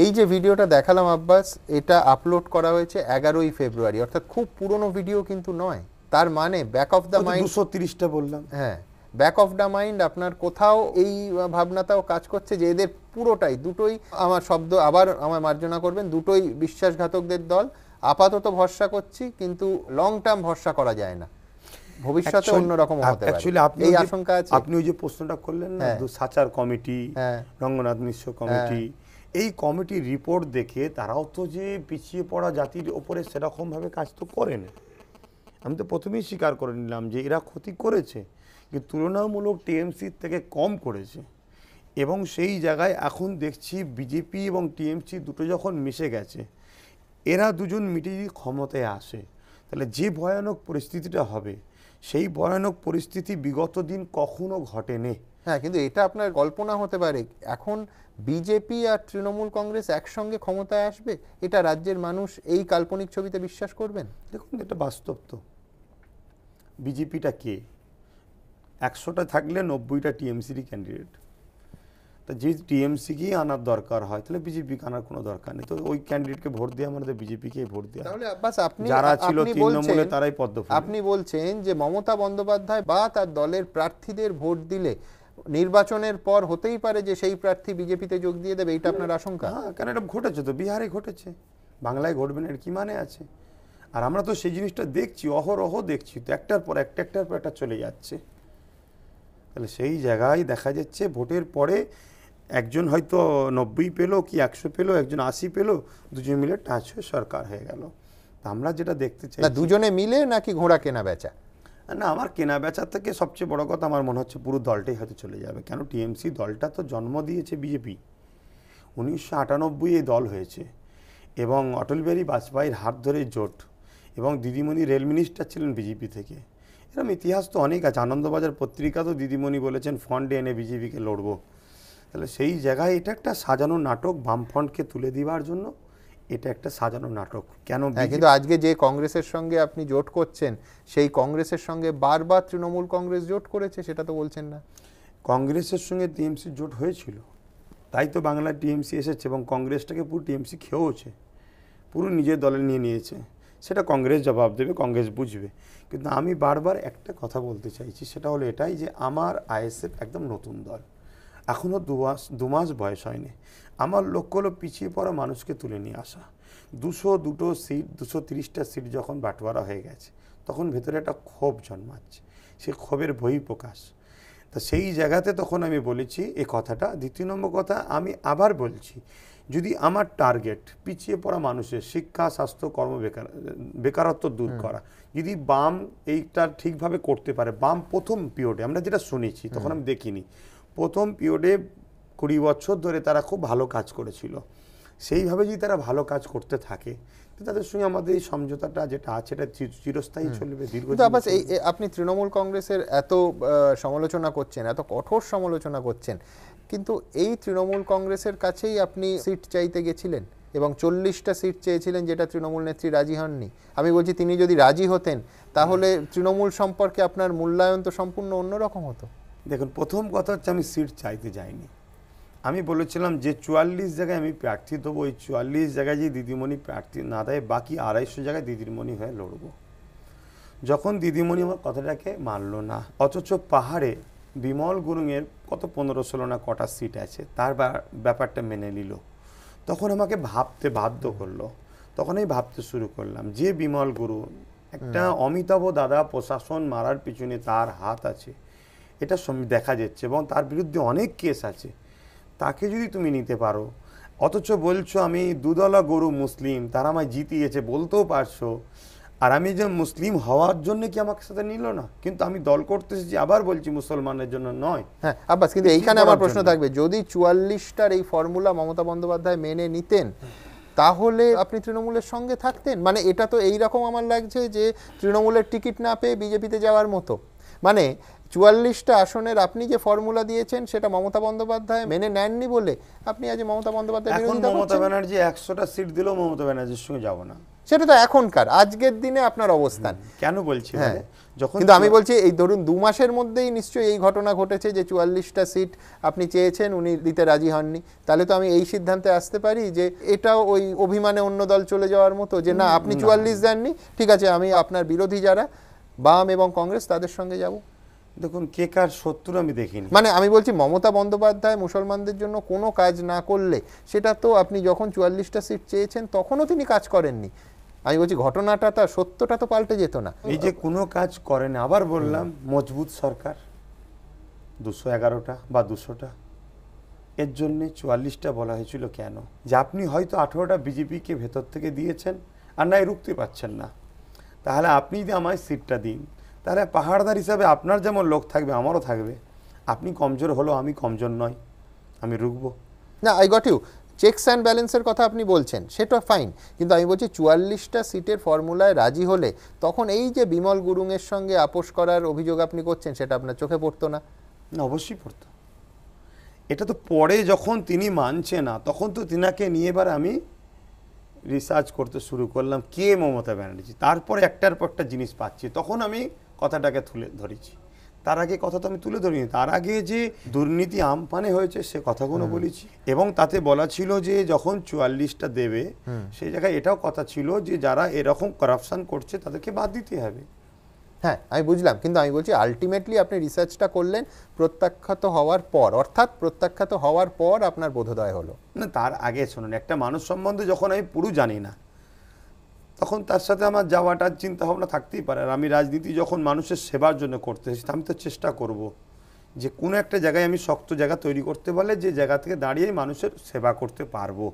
এই যে ভিডিওটা দেখালাম আব্বাস এটা আপলোড করা হয়েছে এগারোই ফেব্রুয়ারি অর্থাৎ খুব পুরনো ভিডিও কিন্তু নয় তার মানে ব্যাক অফ দ্য মাইন্ড দুশো তিরিশটা বললাম হ্যাঁ ব্যাক অফ দ্য মাইন্ড আপনার কোথাও এই ভাবনাটাও কাজ করছে যে এদের পুরোটাই দুটোই আমার শব্দ আবার আমার মার্জনা করবেন দুটোই বিশ্বাসঘাতকদের দল আপাতত ভরসা করছি কিন্তু লং টার্ম ভরসা করা যায় না ভবিষ্যতে অন্যরকম হতে পারে আপনি এই আশঙ্কা আছে আপনি ওই যে প্রশ্নটা করলেন না হ্যাঁ। সাচার কমিটি হ্যাঁ। রঙ্গনাথ মিশ্র কমিটি হ্যাঁ। এই কমিটির রিপোর্ট দেখে তারাও তো যে পিছিয়ে পড়া জাতির ওপরে সেরকমভাবে কাজ তো করেন আমি তো প্রথমেই স্বীকার করে নিলাম যে এরা ক্ষতি করেছে কিন্তু তুলনামূলক টিএমসির থেকে কম করেছে এবং সেই জায়গায় এখন দেখছি বিজেপি এবং টিএমসি দুটো যখন মিশে গেছে এরা দুজন মিটে যদি ক্ষমতায় আসে তাহলে যে ভয়ানক পরিস্থিতিটা হবে সেই ভয়ানক পরিস্থিতি বিগত দিন কখনো ঘটেনি হ্যাঁ কিন্তু এটা আপনার কল্পনা হতে পারে এখন বিজেপি আর তৃণমূল কংগ্রেস একসঙ্গে ক্ষমতায় আসবে এটা রাজ্যের মানুষ এই কাল্পনিক ছবিতে বিশ্বাস করবেন দেখুন এটা বাস্তব তো বিজেপিটা কে একশোটা থাকলে নব্বইটা টিএমসিরই ক্যান্ডিডেট তা যে টিএমসিকে আনার দরকার হয় তাহলে বিজেপিকে আনার কোনো দরকার নেই তো ওই ক্যান্ডিডেটকে ভোট দিয়ে মানে আমাদের বিজেপিকেই ভোট দেওয়া তাহলে আব্বাস আপনি যারা ছিল তৃণমূলে তারাই পদ্ম আপনি বলছেন যে মমতা বন্দ্যোপাধ্যায় বা তার দলের প্রার্থীদের ভোট দিলে নির্বাচনের পর হতেই পারে যে সেই প্রার্থী বিজেপিতে যোগ দিয়ে দেবে এটা আপনার আশঙ্কা হ্যাঁ কারণ এটা ঘটেছে তো বিহারে ঘটেছে বাংলায় ঘটবে না এর কি মানে আছে আর আমরা তো সেই জিনিসটা দেখছি অহরহ দেখছি তো একটার পর একটা একটার পর একটা চলে যাচ্ছে তাহলে সেই জায়গায় দেখা যাচ্ছে ভোটের পরে একজন হয়তো নব্বই পেলো কি একশো পেলো একজন আশি পেলো দুজন মিলে টাচ হয়ে সরকার হয়ে গেল আমরা যেটা দেখতে চাই দুজনে মিলে নাকি ঘোড়া কেনা বেচা না আমার কেনা বেচা থেকে সবচেয়ে বড় কথা আমার মনে হচ্ছে পুরো দলটাই হয়তো চলে যাবে কেন টিএমসি দলটা তো জন্ম দিয়েছে বিজেপি উনিশশো আটানব্বই এই দল হয়েছে এবং অটল বিহারী বাজপেয়ীর হাত ধরে জোট এবং দিদিমণি রেল মিনিস্টার ছিলেন বিজেপি থেকে এরকম ইতিহাস তো অনেক আছে আনন্দবাজার পত্রিকা তো দিদিমণি বলেছেন ফন্ডে এনে বিজেপিকে লড়বো তাহলে সেই জায়গায় এটা একটা সাজানো নাটক বামফ্রন্টকে তুলে দেওয়ার জন্য এটা একটা সাজানো নাটক কেন হ্যাঁ, কিন্তু আজকে যে কংগ্রেসের সঙ্গে আপনি জোট করছেন সেই কংগ্রেসের সঙ্গে বারবার তৃণমূল কংগ্রেস জোট করেছে সেটা তো বলছেন না কংগ্রেসের সঙ্গে টিএমসি জোট হয়েছিল তাই তো বাংলার টিএমসি এসেছে এবং কংগ্রেসটাকে পুরো টিএমসি খেয়েওছে পুরো নিজের দলে নিয়ে নিয়েছে সেটা কংগ্রেস জবাব দেবে কংগ্রেস বুঝবে কিন্তু আমি বারবার একটা কথা বলতে চাইছি সেটা হলো এটাই যে আমার আইএসএফ একদম নতুন দল এখনও দু মাস দু মাস বয়স হয়নি আমার লক্ষ্য হলো পিছিয়ে পড়া মানুষকে তুলে নিয়ে আসা দুশো দুটো সিট দুশো তিরিশটা সিট যখন বাটোয়ারা হয়ে গেছে তখন ভেতরে একটা ক্ষোভ জন্মাচ্ছে সে ক্ষোভের বহিঃপ্রকাশ তা সেই জায়গাতে তখন আমি বলেছি এ কথাটা দ্বিতীয় নম্বর কথা আমি আবার বলছি যদি আমার টার্গেট পিছিয়ে পড়া মানুষের শিক্ষা স্বাস্থ্য কর্ম বেকার বেকারত্ব দূর করা যদি বাম এইটা ঠিকভাবে করতে পারে বাম প্রথম পিরিয়ডে আমরা যেটা শুনেছি তখন আমি দেখিনি প্রথম পিরিয়ডে কুড়ি বছর ধরে তারা খুব ভালো কাজ করেছিল সেইভাবে যদি তারা ভালো কাজ করতে থাকে তাদের সঙ্গে আমাদের এই সমঝোতাটা যেটা আছে এটা চিরস্থায়ী চলবে দীর্ঘ এই আপনি তৃণমূল কংগ্রেসের এত সমালোচনা করছেন এত কঠোর সমালোচনা করছেন কিন্তু এই তৃণমূল কংগ্রেসের কাছেই আপনি সিট চাইতে গেছিলেন এবং চল্লিশটা সিট চেয়েছিলেন যেটা তৃণমূল নেত্রী রাজি হননি আমি বলছি তিনি যদি রাজি হতেন তাহলে তৃণমূল সম্পর্কে আপনার মূল্যায়ন তো সম্পূর্ণ অন্যরকম হতো দেখুন প্রথম কথা হচ্ছে আমি সিট চাইতে যাইনি আমি বলেছিলাম যে চুয়াল্লিশ জায়গায় আমি প্রার্থী দেবো ওই চুয়াল্লিশ জায়গায় যে দিদিমণি প্রার্থী না দেয় বাকি আড়াইশো জায়গায় দিদিমণি হয়ে লড়ব যখন দিদিমণি আমার কথাটাকে মানল না অথচ পাহাড়ে বিমল গুরুংয়ের কত পনেরো ষোলো না কটা সিট আছে তার ব্যাপারটা মেনে নিল তখন আমাকে ভাবতে বাধ্য করলো তখন আমি ভাবতে শুরু করলাম যে বিমল গুরু একটা অমিতাভ দাদা প্রশাসন মারার পিছনে তার হাত আছে এটা দেখা যাচ্ছে এবং তার বিরুদ্ধে অনেক কেস আছে তাকে যদি তুমি নিতে পারো অথচ বলছো আমি দুদলা গরু মুসলিম তারা আমায় জিতিয়েছে বলতেও পারছো আর আমি যে মুসলিম হওয়ার জন্য কি আমাকে সাথে নিল না কিন্তু আমি দল করতে এসেছি আবার বলছি মুসলমানের জন্য নয় হ্যাঁ আব্বাস কিন্তু এইখানে আমার প্রশ্ন থাকবে যদি চুয়াল্লিশটার এই ফর্মুলা মমতা বন্দ্যোপাধ্যায় মেনে নিতেন তাহলে আপনি তৃণমূলের সঙ্গে থাকতেন মানে এটা তো এই রকম আমার লাগছে যে তৃণমূলের টিকিট না পেয়ে বিজেপিতে যাওয়ার মতো মানে চুয়াল্লিশটা আসনের আপনি যে ফর্মুলা দিয়েছেন সেটা মমতা বন্দ্যোপাধ্যায় মেনে নেননি বলে আপনি আজ মমতা বন্দ্যোপাধ্যায় এখন মমতা ব্যানার্জি একশোটা সিট দিলেও মমতা ব্যানার্জির সঙ্গে যাব না সেটা তো এখনকার আজকের দিনে আপনার অবস্থান কেন বলছি হ্যাঁ যখন কিন্তু আমি বলছি এই ধরুন দু মাসের মধ্যেই নিশ্চয়ই এই ঘটনা ঘটেছে যে চুয়াল্লিশটা সিট আপনি চেয়েছেন উনি দিতে রাজি হননি তাহলে তো আমি এই সিদ্ধান্তে আসতে পারি যে এটা ওই অভিমানে অন্য দল চলে যাওয়ার মতো যে না আপনি চুয়াল্লিশ দেননি ঠিক আছে আমি আপনার বিরোধী যারা বাম এবং কংগ্রেস তাদের সঙ্গে যাব দেখুন কে কার শত্রু আমি দেখিনি মানে আমি বলছি মমতা বন্দ্যোপাধ্যায় মুসলমানদের জন্য কোনো কাজ না করলে সেটা তো আপনি যখন চুয়াল্লিশটা সিট চেয়েছেন তখনও তিনি কাজ করেননি আমি বলছি ঘটনাটা তার সত্যটা তো পাল্টে যেত না এই যে কোনো কাজ করেন আবার বললাম মজবুত সরকার দুশো এগারোটা বা দুশোটা এর জন্যে চুয়াল্লিশটা বলা হয়েছিল কেন যে আপনি হয়তো আঠেরোটা বিজেপিকে ভেতর থেকে দিয়েছেন আর না এই রুখতে পারছেন না তাহলে আপনি যদি আমায় সিটটা দিন তাহলে পাহাড়দার হিসাবে আপনার যেমন লোক থাকবে আমারও থাকবে আপনি কমজোর হলো আমি কমজোর নয় আমি রুখব না I got you checks and ব্যালেন্সের কথা আপনি বলছেন সেটা ফাইন কিন্তু আমি বলছি চুয়াল্লিশটা সিটের ফর্মুলায় রাজি হলে তখন এই যে বিমল গুরুংয়ের সঙ্গে আপোষ করার অভিযোগ আপনি করছেন সেটা আপনার চোখে পড়তো না না অবশ্যই পড়তো এটা তো পরে যখন তিনি মানছে না তখন তো তিনাকে নিয়ে এবার আমি রিসার্চ করতে শুরু করলাম কে মমতা ব্যানার্জি তারপরে একটার পর একটা জিনিস পাচ্ছি তখন আমি কথাটাকে তুলে ধরেছি তার আগে কথা তো আমি তুলে ধরিনি তার আগে যে দুর্নীতি আমফানে হয়েছে সে কথাগুলো বলেছি এবং তাতে বলা ছিল যে যখন চুয়াল্লিশটা দেবে সেই জায়গায় এটাও কথা ছিল যে যারা এরকম করাপশন করছে তাদেরকে বাদ দিতে হবে হ্যাঁ আমি বুঝলাম কিন্তু আমি বলছি আলটিমেটলি আপনি রিসার্চটা করলেন প্রত্যাখ্যাত হওয়ার পর অর্থাৎ প্রত্যাখ্যাত হওয়ার পর আপনার বোধোদয় হলো না তার আগে শুনুন একটা মানুষ সম্বন্ধে যখন আমি পুরো জানি না তখন তার সাথে আমার যাওয়াটার ভাবনা থাকতেই পারে আর আমি রাজনীতি যখন মানুষের সেবার জন্য করতে এসেছি আমি তো চেষ্টা করব যে কোনো একটা জায়গায় আমি শক্ত জায়গা তৈরি করতে পারলে যে জায়গা থেকে দাঁড়িয়ে মানুষের সেবা করতে পারবো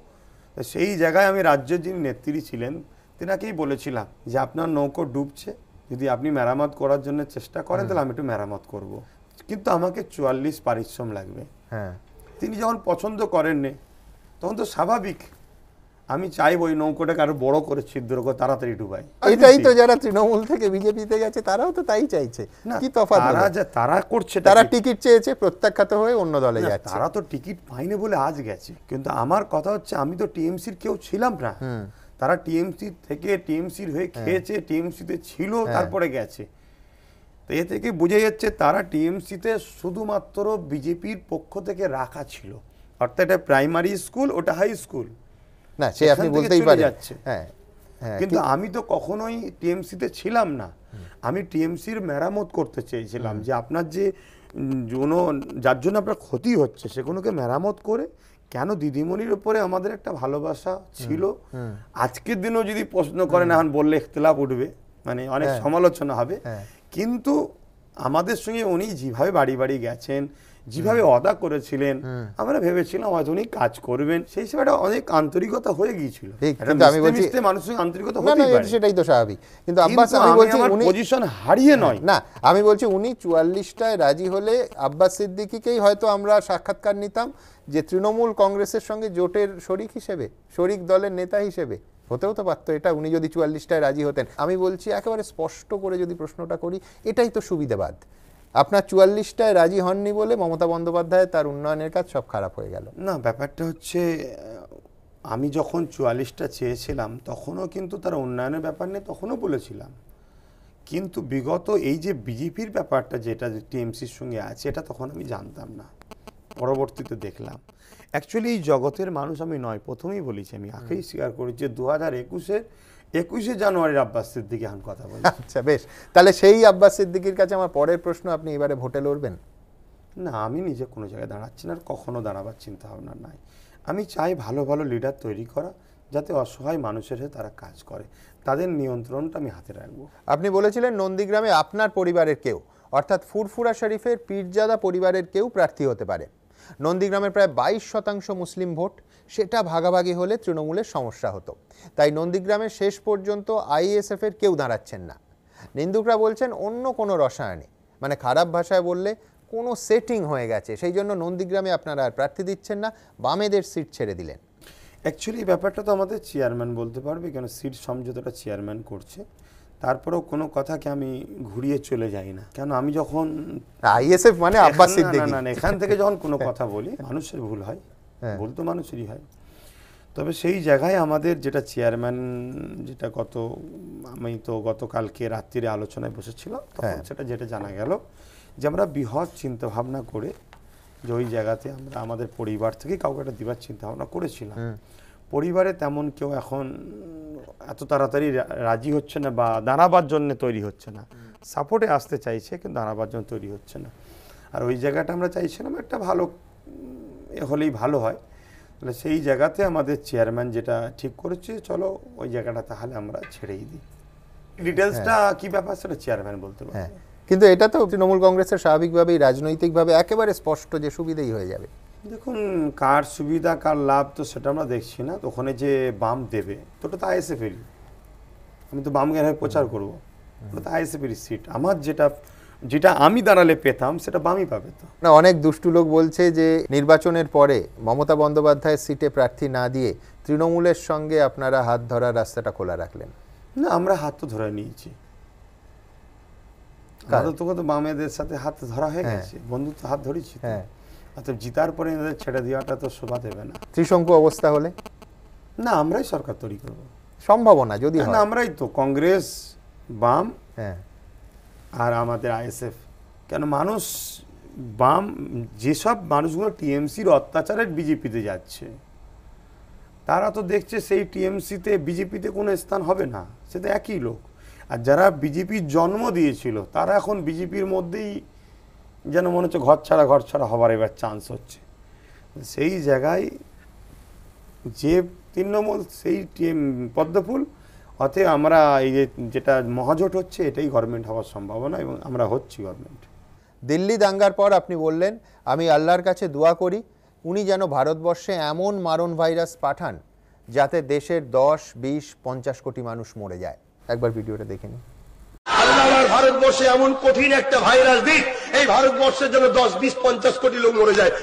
সেই জায়গায় আমি রাজ্যের যিনি নেত্রী ছিলেন তেনাকেই বলেছিলাম যে আপনার নৌকো ডুবছে যদি আপনি মেরামত করার জন্য চেষ্টা করেন তাহলে আমি একটু মেরামত করব। কিন্তু আমাকে চুয়াল্লিশ পারিশ্রম লাগবে হ্যাঁ তিনি যখন পছন্দ করেননি তখন তো স্বাভাবিক আমি চাইব ওই নৌকোটাকে আরো বড় করে ছিদ্র করে তাড়াতাড়ি ডুবাই এটাই তো যারা তৃণমূল থেকে বিজেপিতে গেছে তারাও তো তাই চাইছে কি তফাৎ তারা যে তারা করছে তারা টিকিট চেয়েছে প্রত্যাখ্যাত হয়ে অন্য দলে যাচ্ছে তারা তো টিকিট পায়নি বলে আজ গেছে কিন্তু আমার কথা হচ্ছে আমি তো টিএমসির কেউ ছিলাম না তারা টিএমসি থেকে টিএমসির হয়ে হ্যাঁ। খেয়েছে টিএমসিতে ছিল হ্যাঁ। তারপরে গেছে তো এ থেকে বোঝা যাচ্ছে তারা টিএমসিতে শুধুমাত্র বিজেপির পক্ষ থেকে রাখা ছিল অর্থাৎ এটা প্রাইমারি স্কুল ওটা হাই স্কুল না সে আপনি বলতেই পারেন হ্যাঁ, হ্যাঁ কিন্তু আমি তো কখনোই তে ছিলাম না আমি এর মেরামত করতে চেয়েছিলাম যে আপনার যে যোন যার জন্য আপনার ক্ষতি হচ্ছে সেগুলোকে মেরামত করে কেন দিদিমণির উপরে আমাদের একটা ভালোবাসা ছিল আজকের দিনেও যদি প্রশ্ন করেন এখন বললে ইখতলাফ উঠবে মানে অনেক হ্যাঁ। সমালোচনা হবে হ্যাঁ। কিন্তু আমাদের সঙ্গে উনি যেভাবে বাড়ি বাড়ি গেছেন যেভাবে অদা করেছিলেন আমরা ভেবেছিলাম হয়তো উনি কাজ করবেন সেই হিসেবে একটা অনেক আন্তরিকতা হয়ে গিয়েছিল আমি বলছি আন্তরিকতা পারে সেটাই তো স্বাভাবিক কিন্তু আব্বাস আমি বলছি উনি পজিশন হারিয়ে হ্যাঁ, নয় না আমি বলছি উনি রাজি হলে আব্বাস হয়তো আমরা সাক্ষাৎকার নিতাম যে তৃণমূল কংগ্রেসের সঙ্গে জোটের শরিক হিসেবে শরিক দলের নেতা হিসেবে হতেও তো পারতো এটা উনি যদি চুয়াল্লিশটায় রাজি হতেন আমি বলছি একেবারে স্পষ্ট করে যদি প্রশ্নটা করি এটাই তো সুবিধাবাদ আপনার চুয়াল্লিশটায় রাজি হননি বলে মমতা বন্দ্যোপাধ্যায় তার উন্নয়নের কাজ সব খারাপ হয়ে গেল না ব্যাপারটা হচ্ছে আমি যখন চুয়াল্লিশটা চেয়েছিলাম তখনও কিন্তু তার উন্নয়নের ব্যাপার নিয়ে তখনও বলেছিলাম কিন্তু বিগত এই যে বিজেপির ব্যাপারটা যেটা টিএমসির সঙ্গে আছে এটা তখন আমি জানতাম না পরবর্তীতে দেখলাম অ্যাকচুয়ালি এই জগতের মানুষ আমি নয় প্রথমেই বলেছি আমি আগেই স্বীকার করি যে দু হাজার একুশের একুশে জানুয়ারির আব্বাস সিদ্দিক এখন কথা বলি আচ্ছা বেশ তাহলে সেই আব্বাস সিদ্দিকির কাছে আমার পরের প্রশ্ন আপনি এবারে ভোটে লড়বেন না আমি নিজে কোনো জায়গায় দাঁড়াচ্ছি না আর কখনও দাঁড়াবার ভাবনা নাই আমি চাই ভালো ভালো লিডার তৈরি করা যাতে অসহায় মানুষের হয়ে তারা কাজ করে তাদের নিয়ন্ত্রণটা আমি হাতে রাখবো আপনি বলেছিলেন নন্দীগ্রামে আপনার পরিবারের কেউ অর্থাৎ ফুরফুরা শরীফের পীরজাদা পরিবারের কেউ প্রার্থী হতে পারে নন্দীগ্রামের প্রায় বাইশ শতাংশ মুসলিম ভোট সেটা ভাগাভাগি হলে তৃণমূলের সমস্যা হতো তাই নন্দীগ্রামে শেষ পর্যন্ত আইএসএফের কেউ দাঁড়াচ্ছেন না নিন্দুকরা বলছেন অন্য কোনো রসায়নে মানে খারাপ ভাষায় বললে কোনো সেটিং হয়ে গেছে সেই জন্য নন্দীগ্রামে আপনারা আর প্রার্থী দিচ্ছেন না বামেদের সিট ছেড়ে দিলেন অ্যাকচুয়ালি ব্যাপারটা তো আমাদের চেয়ারম্যান বলতে পারবে কেন সিট সমঝোতাটা চেয়ারম্যান করছে তারপরেও কোনো কথাকে আমি ঘুরিয়ে চলে যাই না কেন আমি যখন আইএসএফ মানে আব্বাস না এখান থেকে যখন কোনো কথা বলি মানুষের ভুল হয় ভুল হ্যাঁ। তো মানুষেরই হয় তবে সেই জায়গায় আমাদের যেটা চেয়ারম্যান যেটা গত আমি তো গতকালকে রাত্রির আলোচনায় বসেছিলাম তখন হ্যাঁ। সেটা যেটা জানা গেল যে আমরা বৃহৎ চিন্তাভাবনা করে যে ওই জায়গাতে আমরা আমাদের পরিবার থেকে কাউকে একটা দেবার চিন্তাভাবনা করেছিলাম পরিবারে তেমন কেউ এখন এত তাড়াতাড়ি রাজি হচ্ছে না বা দাঁড়াবার জন্য তৈরি হচ্ছে না সাপোর্টে আসতে চাইছে কিন্তু দাঁড়াবার জন্য তৈরি হচ্ছে না আর ওই জায়গাটা আমরা চাইছিলাম একটা ভালো হলেই ভালো হয় তাহলে সেই জায়গাতে আমাদের চেয়ারম্যান যেটা ঠিক করেছে চলো ওই জায়গাটা তাহলে আমরা ছেড়েই দিই ডিটেলসটা হ্যাঁ। কি ব্যাপার সেটা চেয়ারম্যান বলতে পারবে হ্যাঁ, কিন্তু এটা তো তৃণমূল কংগ্রেসের স্বাভাবিকভাবেই রাজনৈতিকভাবে একেবারে স্পষ্ট যে সুবিধেই হয়ে যাবে দেখুন কার সুবিধা কার লাভ তো সেটা আমরা দেখছি না তো ওখানে যে বাম দেবে তো ওটা তো আইএসএফেরই আমি তো বাম জ্ঞানের প্রচার করবো ওটা তো আইএসএফেরই সিট আমার যেটা যেটা আমি দাঁড়ালে পেতাম সেটা বামি পাবে তো না অনেক দুষ্টু লোক বলছে যে নির্বাচনের পরে মমতা বন্দ্যোপাধ্যায়ের সিটে প্রার্থী না দিয়ে তৃণমূলের সঙ্গে আপনারা হাত ধরার রাস্তাটা খোলা রাখলেন না আমরা হাত তো ধরে নিয়েছি বামেদের সাথে হাত ধরা হয়ে হ্যাঁ। গেছে বন্ধুত্ব হাত ধরেছি হ্যাঁ জিতার পরে এদের ছেড়ে দেওয়াটা তো শোভা দেবে না ত্রিশঙ্কু অবস্থা হলে না আমরাই সরকার তৈরি করব সম্ভাবনা যদি না আমরাই তো কংগ্রেস বাম হ্যাঁ আর আমাদের আইএসএফ কেন মানুষ বাম যেসব মানুষগুলো টিএমসির অত্যাচারের বিজেপিতে যাচ্ছে তারা তো দেখছে সেই টিএমসিতে বিজেপিতে কোনো স্থান হবে না সে তো একই লোক আর যারা বিজেপির জন্ম দিয়েছিল তারা এখন বিজেপির মধ্যেই যেন মনে হচ্ছে ঘর ছাড়া ঘর ছাড়া হবার এবার চান্স হচ্ছে সেই জায়গায় যে তৃণমূল সেই টিএম পদ্মফুল অতএব আমরা এই যে যেটা মহাজোট হচ্ছে এটাই গভর্নমেন্ট হওয়ার সম্ভাবনা এবং আমরা হচ্ছি গভর্নমেন্ট দিল্লি দাঙ্গার পর আপনি বললেন আমি আল্লাহর কাছে দোয়া করি উনি যেন ভারতবর্ষে এমন মারণ ভাইরাস পাঠান যাতে দেশের দশ বিশ পঞ্চাশ কোটি মানুষ মরে যায় একবার ভিডিওটা দেখে নিন ভারতবর্ষে এমন কঠিন একটা ভাইরাস দিক এই ভারতবর্ষের জন্য দশ বিশ পঞ্চাশ কোটি লোক মরে যায়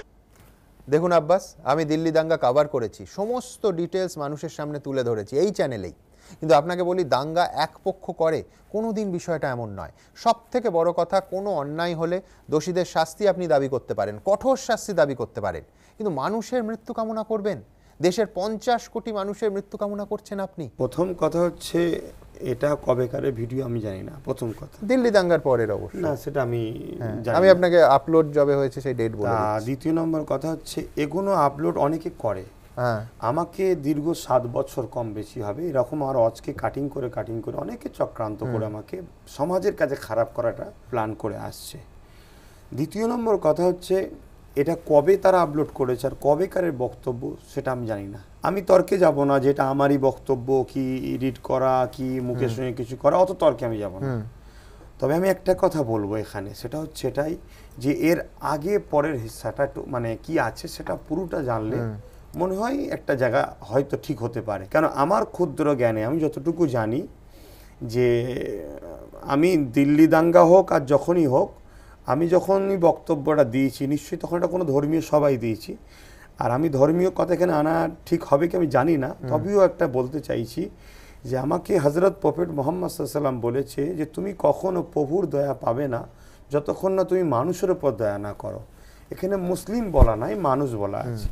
দেখুন আব্বাস আমি দিল্লি দাঙ্গা কাভার করেছি সমস্ত ডিটেলস মানুষের সামনে তুলে ধরেছি এই চ্যানেলেই কিন্তু আপনাকে বলি দাঙ্গা একপক্ষ করে কোনো দিন বিষয়টা এমন নয় সব থেকে বড় কথা কোনো অন্যায় হলে দোষীদের শাস্তি আপনি দাবি করতে পারেন কঠোর শাস্তি দাবি করতে পারেন কিন্তু মানুষের মৃত্যু কামনা করবেন দেশের পঞ্চাশ কোটি মানুষের মৃত্যু কামনা করছেন আপনি প্রথম কথা হচ্ছে এটা কবেকারের ভিডিও আমি জানি না প্রথম কথা দিল্লি দাঙ্গার পরের অবশ্য না সেটা আমি হ্যাঁ, আমি আপনাকে আপলোড জবে হয়েছে সেই ডেট বলে দ্বিতীয় নম্বর কথা হচ্ছে এগুলো আপলোড অনেকে করে হ্যাঁ। আমাকে দীর্ঘ সাত বছর কম বেশি হবে এরকম আর অজকে কাটিং করে কাটিং করে অনেকে চক্রান্ত করে আমাকে সমাজের কাছে খারাপ করাটা প্ল্যান করে আসছে দ্বিতীয় নম্বর কথা হচ্ছে এটা কবে তারা আপলোড করেছে আর কবেকারের বক্তব্য সেটা আমি জানি না আমি তর্কে যাব না যেটা আমারই বক্তব্য কি এডিট করা কি মুখে সঙ্গে কিছু করা অত তর্কে আমি যাব না তবে আমি একটা কথা বলবো এখানে সেটা হচ্ছে এটাই যে এর আগে পরের হিসাটা মানে কি আছে সেটা পুরোটা জানলে মনে হয় একটা জায়গা হয়তো ঠিক হতে পারে কেন আমার ক্ষুদ্র জ্ঞানে আমি যতটুকু জানি যে আমি দিল্লি দাঙ্গা হোক আর যখনই হোক আমি যখনই বক্তব্যটা দিয়েছি নিশ্চয়ই তখন এটা কোনো ধর্মীয় সবাই দিয়েছি আর আমি ধর্মীয় কথা এখানে আনা ঠিক হবে কি আমি জানি না তবেও একটা বলতে চাইছি যে আমাকে হজরত প্রফেট মোহাম্মদ সাল্লাম বলেছে যে তুমি কখনো প্রভুর দয়া পাবে না যতক্ষণ না তুমি মানুষের উপর দয়া না করো এখানে মুসলিম বলা নাই মানুষ বলা আছে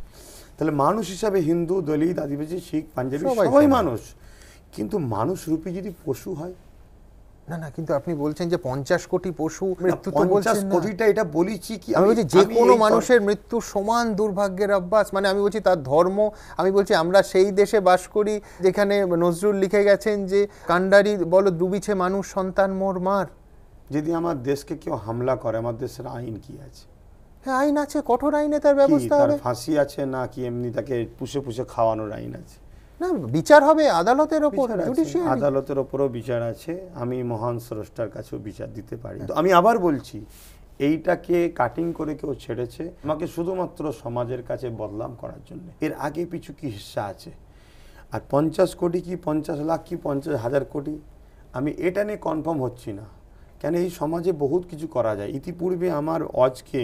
তাহলে মানুষ হিসাবে হিন্দু দলিত আদিবাসী শিখ পাঞ্জাবি সবাই মানুষ কিন্তু মানুষ রূপী যদি পশু হয় না না কিন্তু আপনি বলছেন যে পঞ্চাশ কোটি পশু মৃত্যু পঞ্চাশ কোটিটা এটা বলেছি কি আমি বলছি যে কোনো মানুষের মৃত্যু সমান দুর্ভাগ্যের অভ্যাস মানে আমি বলছি তার ধর্ম আমি বলছি আমরা সেই দেশে বাস করি যেখানে নজরুল লিখে গেছেন যে কান্ডারি বলো ডুবিছে মানুষ সন্তান মোর মার যদি আমার দেশকে কেউ হামলা করে আমার দেশের আইন কি আছে হ্যাঁ আইন আছে কঠোর আইনে তার ব্যবস্থা হবে ফাঁসি আছে না কি এমনি তাকে পুষে পুষে খাওয়ানোর আইন আছে না বিচার হবে আদালতের ওপর আদালতের ওপরও বিচার আছে আমি মহান স্রষ্টার কাছেও বিচার দিতে পারি আমি আবার বলছি এইটাকে কাটিং করে কেউ ছেড়েছে আমাকে শুধুমাত্র সমাজের কাছে বদলাম করার জন্য এর আগে পিছু কি হিসা আছে আর পঞ্চাশ কোটি কি পঞ্চাশ লাখ কি পঞ্চাশ হাজার কোটি আমি এটা নিয়ে কনফার্ম হচ্ছি না কেন এই সমাজে বহুত কিছু করা যায় ইতিপূর্বে আমার অজকে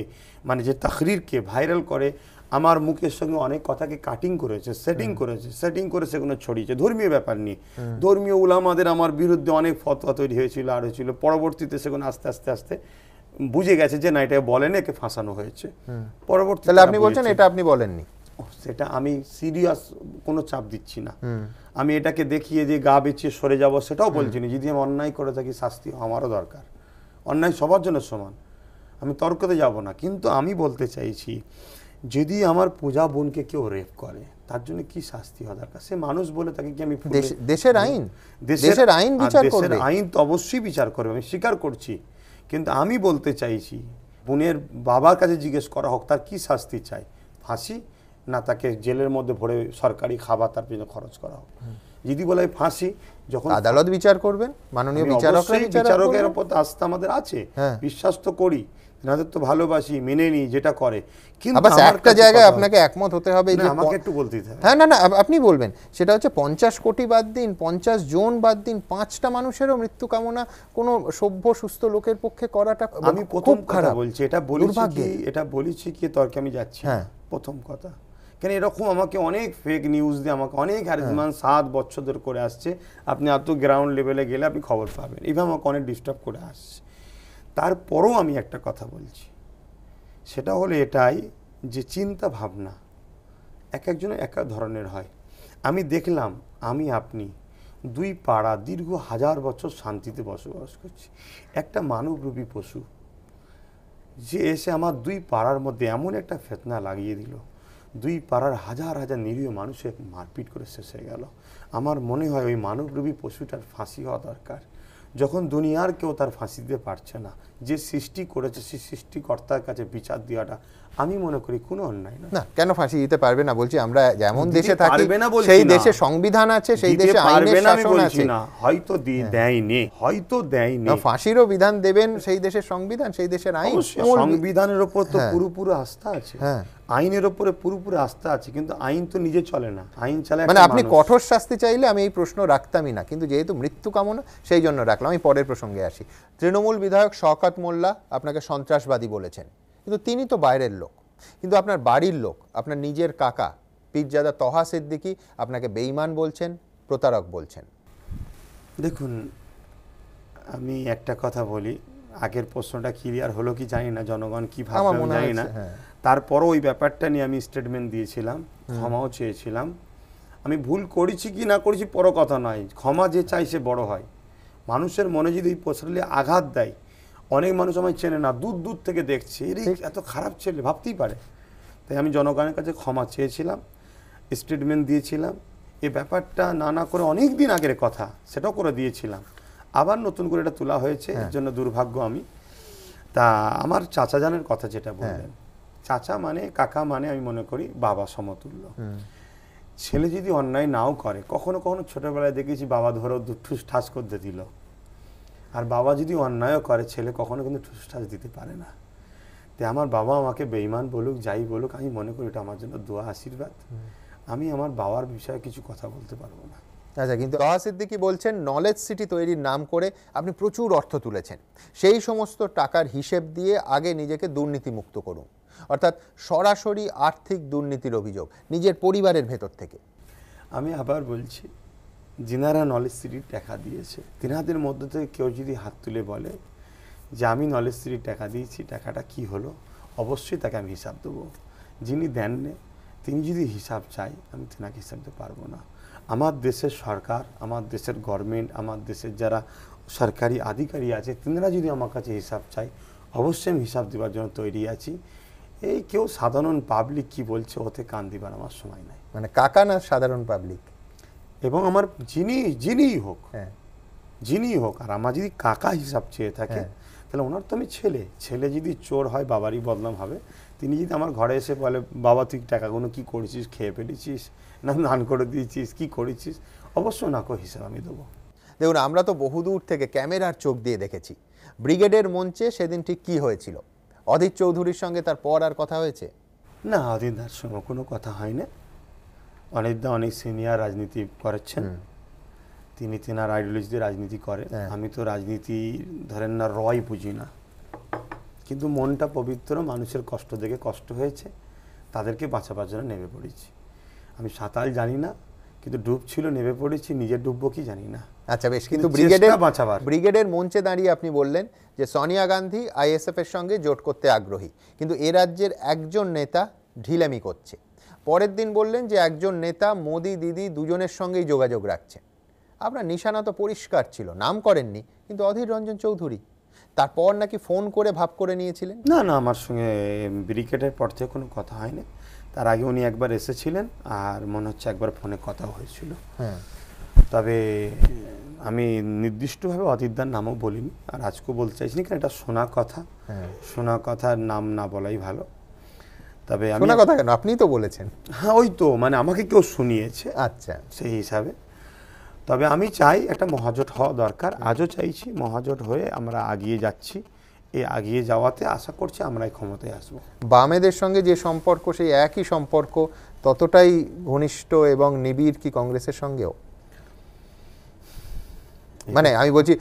মানে যে তাহরিরকে ভাইরাল করে আমার মুখের সঙ্গে অনেক কথাকে কাটিং করেছে সেটিং করেছে সেটিং করে সেগুলো ছড়িয়েছে ধর্মীয় ব্যাপার নিয়ে ধর্মীয় উলামাদের আমার বিরুদ্ধে অনেক ফতোয়া তৈরি হয়েছিল আর হয়েছিল পরবর্তীতে সেগুলো আস্তে আস্তে আস্তে বুঝে গেছে যে না এটা বলেন একে ফাঁসানো হয়েছে পরবর্তী আপনি বলছেন এটা আপনি বলেননি সেটা আমি সিরিয়াস কোনো চাপ দিচ্ছি না আমি এটাকে দেখিয়ে যে গা বেঁচিয়ে সরে যাব সেটাও বলছি না যদি আমি অন্যায় করে থাকি শাস্তি আমারও দরকার অন্যায় সবার জন্য সমান আমি তর্কতে যাব না কিন্তু আমি বলতে চাইছি যদি আমার পূজা বোনকে কেউ রেপ করে তার জন্য কি শাস্তি হওয়া দরকার সে মানুষ বলে তাকে কি আমি হ্যাঁ। দেশের আইন হ্যাঁ, দেশের আইন বিচার করবে আইন তো অবশ্যই বিচার করবে আমি স্বীকার করছি কিন্তু আমি বলতে চাইছি বোনের বাবার কাছে জিজ্ঞেস করা হোক তার কি শাস্তি চাই ফাঁসি না তাকে জেলের মধ্যে ভরে সরকারি খাবার তার জন্য খরচ করা হোক যদি বলা ফাঁসি যখন আদালত বিচার করবেন মাননীয় বিচারক বিচারকের উপর আস্থা আমাদের আছে হ্যাঁ। বিশ্বাস তো করি নাদের তো ভালোবাসি মেনে নিই যেটা করে কিন্তু একটা জায়গায় আপনাকে একমত হতে হবে আমাকে একটু বলতে হবে হ্যাঁ না না আপনি বলবেন সেটা হচ্ছে পঞ্চাশ কোটি বাদ দিন পঞ্চাশ জন বাদ দিন পাঁচটা মানুষেরও মৃত্যু কামনা কোনো সভ্য সুস্থ লোকের পক্ষে করাটা আমি প্রথম খারাপ বলছি এটা বলেছি এটা বলেছি কি তর্কে আমি যাচ্ছি হ্যাঁ প্রথম কথা কেন এরকম আমাকে অনেক ফেক নিউজ দিয়ে আমাকে অনেক হ্যারাসমেন্ট সাত বছর ধরে করে আসছে আপনি এত গ্রাউন্ড লেভেলে গেলে আপনি খবর পাবেন এইভাবে আমাকে অনেক ডিস্টার্ব করে আসছে তারপরও আমি একটা কথা বলছি সেটা হলো এটাই যে চিন্তা ভাবনা এক একজন এক এক ধরনের হয় আমি দেখলাম আমি আপনি দুই পাড়া দীর্ঘ হাজার বছর শান্তিতে বসবাস করছি একটা মানবরূপী পশু যে এসে আমার দুই পাড়ার মধ্যে এমন একটা ফেতনা লাগিয়ে দিল দুই পাড়ার হাজার হাজার নিরীহ মানুষের মারপিট করে শেষ হয়ে গেল আমার মনে হয় ওই মানবরূপী পশুটার ফাঁসি হওয়া দরকার যখন দুনিয়ার কেউ তার ফাঁসি দিতে পারছে না যে সৃষ্টি করেছে সেই সৃষ্টিকর্তার কাছে বিচার দেওয়াটা আমি মনে করি কোনো অন্যায় না কেন ফাঁসি দিতে পারবে না বলছি আমরা যেমন দেশে থাকি সেই দেশে সংবিধান আছে সেই দেশে আইনের না হয়তো হ্যাঁ। দেয়নি হয়তো দেয়নি ফাঁসিরও বিধান দেবেন সেই দেশের সংবিধান সেই দেশের আইন সংবিধানের উপর তো পুরোপুরো হ্যাঁ। আস্থা আছে হ্যাঁ আইনের উপরে পুরোপুরি আস্থা আছে কিন্তু আইন তো নিজে চলে না আইন চলে মানে আপনি কঠোর শাস্তি চাইলে আমি এই প্রশ্ন রাখতামই না কিন্তু যেহেতু মৃত্যু কামনা সেই জন্য রাখলাম আমি পরের প্রসঙ্গে আসি তৃণমূল বিধায়ক শকাত মোল্লা আপনাকে সন্ত্রাসবাদী বলেছেন কিন্তু তিনি তো বাইরের লোক কিন্তু আপনার বাড়ির লোক আপনার নিজের কাকা পিজ্জাদা তহা সিদ্দিকি আপনাকে বেইমান বলছেন প্রতারক বলছেন দেখুন আমি একটা কথা বলি আগের প্রশ্নটা ক্লিয়ার হলো কি জানি না জনগণ কি ভাবে জানি না হ্যাঁ। তারপরও ওই ব্যাপারটা নিয়ে আমি স্টেটমেন্ট দিয়েছিলাম ক্ষমাও চেয়েছিলাম আমি ভুল করেছি কি না করেছি পর কথা নয় ক্ষমা যে চাই সে বড় হয় মানুষের মনে যদি ওই প্রশ্নলে আঘাত দেয় অনেক মানুষ আমায় চেনে না দূর দূর থেকে দেখছে এর এত খারাপ ছেলে ভাবতেই পারে তাই আমি জনগণের কাছে ক্ষমা চেয়েছিলাম স্টেটমেন্ট দিয়েছিলাম এ ব্যাপারটা নানা করে অনেক দিন আগের কথা সেটাও করে দিয়েছিলাম আবার নতুন করে এটা তোলা হয়েছে এর হ্যাঁ। জন্য দুর্ভাগ্য আমি তা আমার চাচা জানের কথা যেটা হ্যাঁ। বললেন চাচা মানে কাকা মানে আমি মনে করি বাবা সমতুল্য ছেলে যদি অন্যায় নাও করে কখনো কখনো ছোটবেলায় দেখেছি বাবা ধরো ঠুস ঠাস করতে দিল আর বাবা যদি অন্যায়ও করে ছেলে কখনো কিন্তু ঠুস ঠাস দিতে পারে না তে আমার বাবা আমাকে বেইমান বলুক যাই বলুক আমি মনে করি এটা আমার জন্য দোয়া আশীর্বাদ আমি আমার বাবার বিষয়ে কিছু কথা বলতে পারবো না আচ্ছা কিন্তু তহা সিদ্দিকি বলছেন নলেজ সিটি তৈরির নাম করে আপনি প্রচুর অর্থ তুলেছেন সেই সমস্ত টাকার হিসেব দিয়ে আগে নিজেকে দুর্নীতিমুক্ত করুন অর্থাৎ সরাসরি আর্থিক দুর্নীতির অভিযোগ নিজের পরিবারের ভেতর থেকে আমি আবার বলছি যিনারা নলেজ সিটির টাকা দিয়েছে তিনাদের মধ্যে থেকে কেউ যদি হাত তুলে বলে যে আমি নলেজ সিটির টাকা দিয়েছি টাকাটা কি হলো অবশ্যই তাকে আমি হিসাব দেবো যিনি দেননি তিনি যদি হিসাব চাই আমি তেনাকে হিসাব দিতে পারবো না আমার দেশের সরকার আমার দেশের গভর্নমেন্ট আমার দেশের যারা সরকারি আধিকারী আছে তিনারা যদি আমার কাছে হিসাব চাই অবশ্যই আমি হিসাব দেওয়ার জন্য তৈরি আছি এই কেউ সাধারণ পাবলিক কি বলছে ওতে কান দিবার আমার সময় নাই মানে কাকা না সাধারণ পাবলিক এবং আমার যিনি যিনিই হোক হ্যাঁ যিনিই হোক আর আমার যদি কাকা হিসাব চেয়ে থাকে হ্যাঁ। তাহলে ওনার তো আমি ছেলে ছেলে যদি চোর হয় বাবারই বদনাম হবে তিনি যদি আমার ঘরে এসে বলে বাবা তুই টাকাগুলো কি করেছিস খেয়ে ফেলেছিস না দান করে দিয়েছিস কি করেছিস অবশ্য নাকো হিসাব আমি দেবো দেখুন আমরা তো বহুদূর থেকে ক্যামেরার চোখ দিয়ে দেখেছি ব্রিগেডের মঞ্চে সেদিন ঠিক কী হয়েছিল অদিত চৌধুরীর সঙ্গে তার পর আর কথা হয়েছে না দার সঙ্গে কোনো কথা হয় না দা অনেক সিনিয়র রাজনীতি করেছেন তিনি তেনার দিয়ে রাজনীতি করে হ্যাঁ। আমি তো রাজনীতি ধরেন না রয় বুঝি না কিন্তু মনটা পবিত্র মানুষের কষ্ট দেখে কষ্ট হয়েছে তাদেরকে বাঁচাবার জন্য নেমে পড়েছি আমি সাঁতাল জানি না কিন্তু ডুব ছিল নেমে পড়েছি নিজে ডুববো কি জানি না আচ্ছা বেশ কিন্তু ব্রিগেডের বাঁচাবার ব্রিগেডের মঞ্চে দাঁড়িয়ে আপনি বললেন যে সোনিয়া গান্ধী আইএসএফ এর সঙ্গে জোট করতে আগ্রহী কিন্তু এ রাজ্যের একজন নেতা ঢিলামি করছে পরের দিন বললেন যে একজন নেতা মোদি দিদি দুজনের সঙ্গেই যোগাযোগ রাখছেন আপনার নিশানা তো পরিষ্কার ছিল নাম করেননি কিন্তু অধীর রঞ্জন চৌধুরী তারপর নাকি ফোন করে ভাব করে নিয়েছিলেন না না আমার সঙ্গে ব্রিগেডের পর থেকে কোনো কথা হয়নি তার আগে উনি একবার এসেছিলেন আর মনে হচ্ছে একবার ফোনে কথা হয়েছিল হ্যাঁ তবে আমি নির্দিষ্টভাবে অতীতদার নামও বলিনি আর আজকেও বলতে চাইছি কারণ এটা শোনা কথা শোনা হ্যাঁ। কথার নাম না বলাই ভালো তবে আমি কথা কেন আপনি তো বলেছেন হ্যাঁ ওই তো মানে আমাকে কেউ শুনিয়েছে আচ্ছা সেই হিসাবে তবে আমি চাই একটা মহাজোট হওয়া দরকার আজও চাইছি মহাজোট হয়ে আমরা আগিয়ে যাচ্ছি এই আগিয়ে যাওয়াতে আশা করছি আমরাই ক্ষমতায় আসবো বামেদের সঙ্গে যে সম্পর্ক সেই একই সম্পর্ক ততটাই ঘনিষ্ঠ এবং নিবিড় কি কংগ্রেসের সঙ্গেও মানে আমি বলছি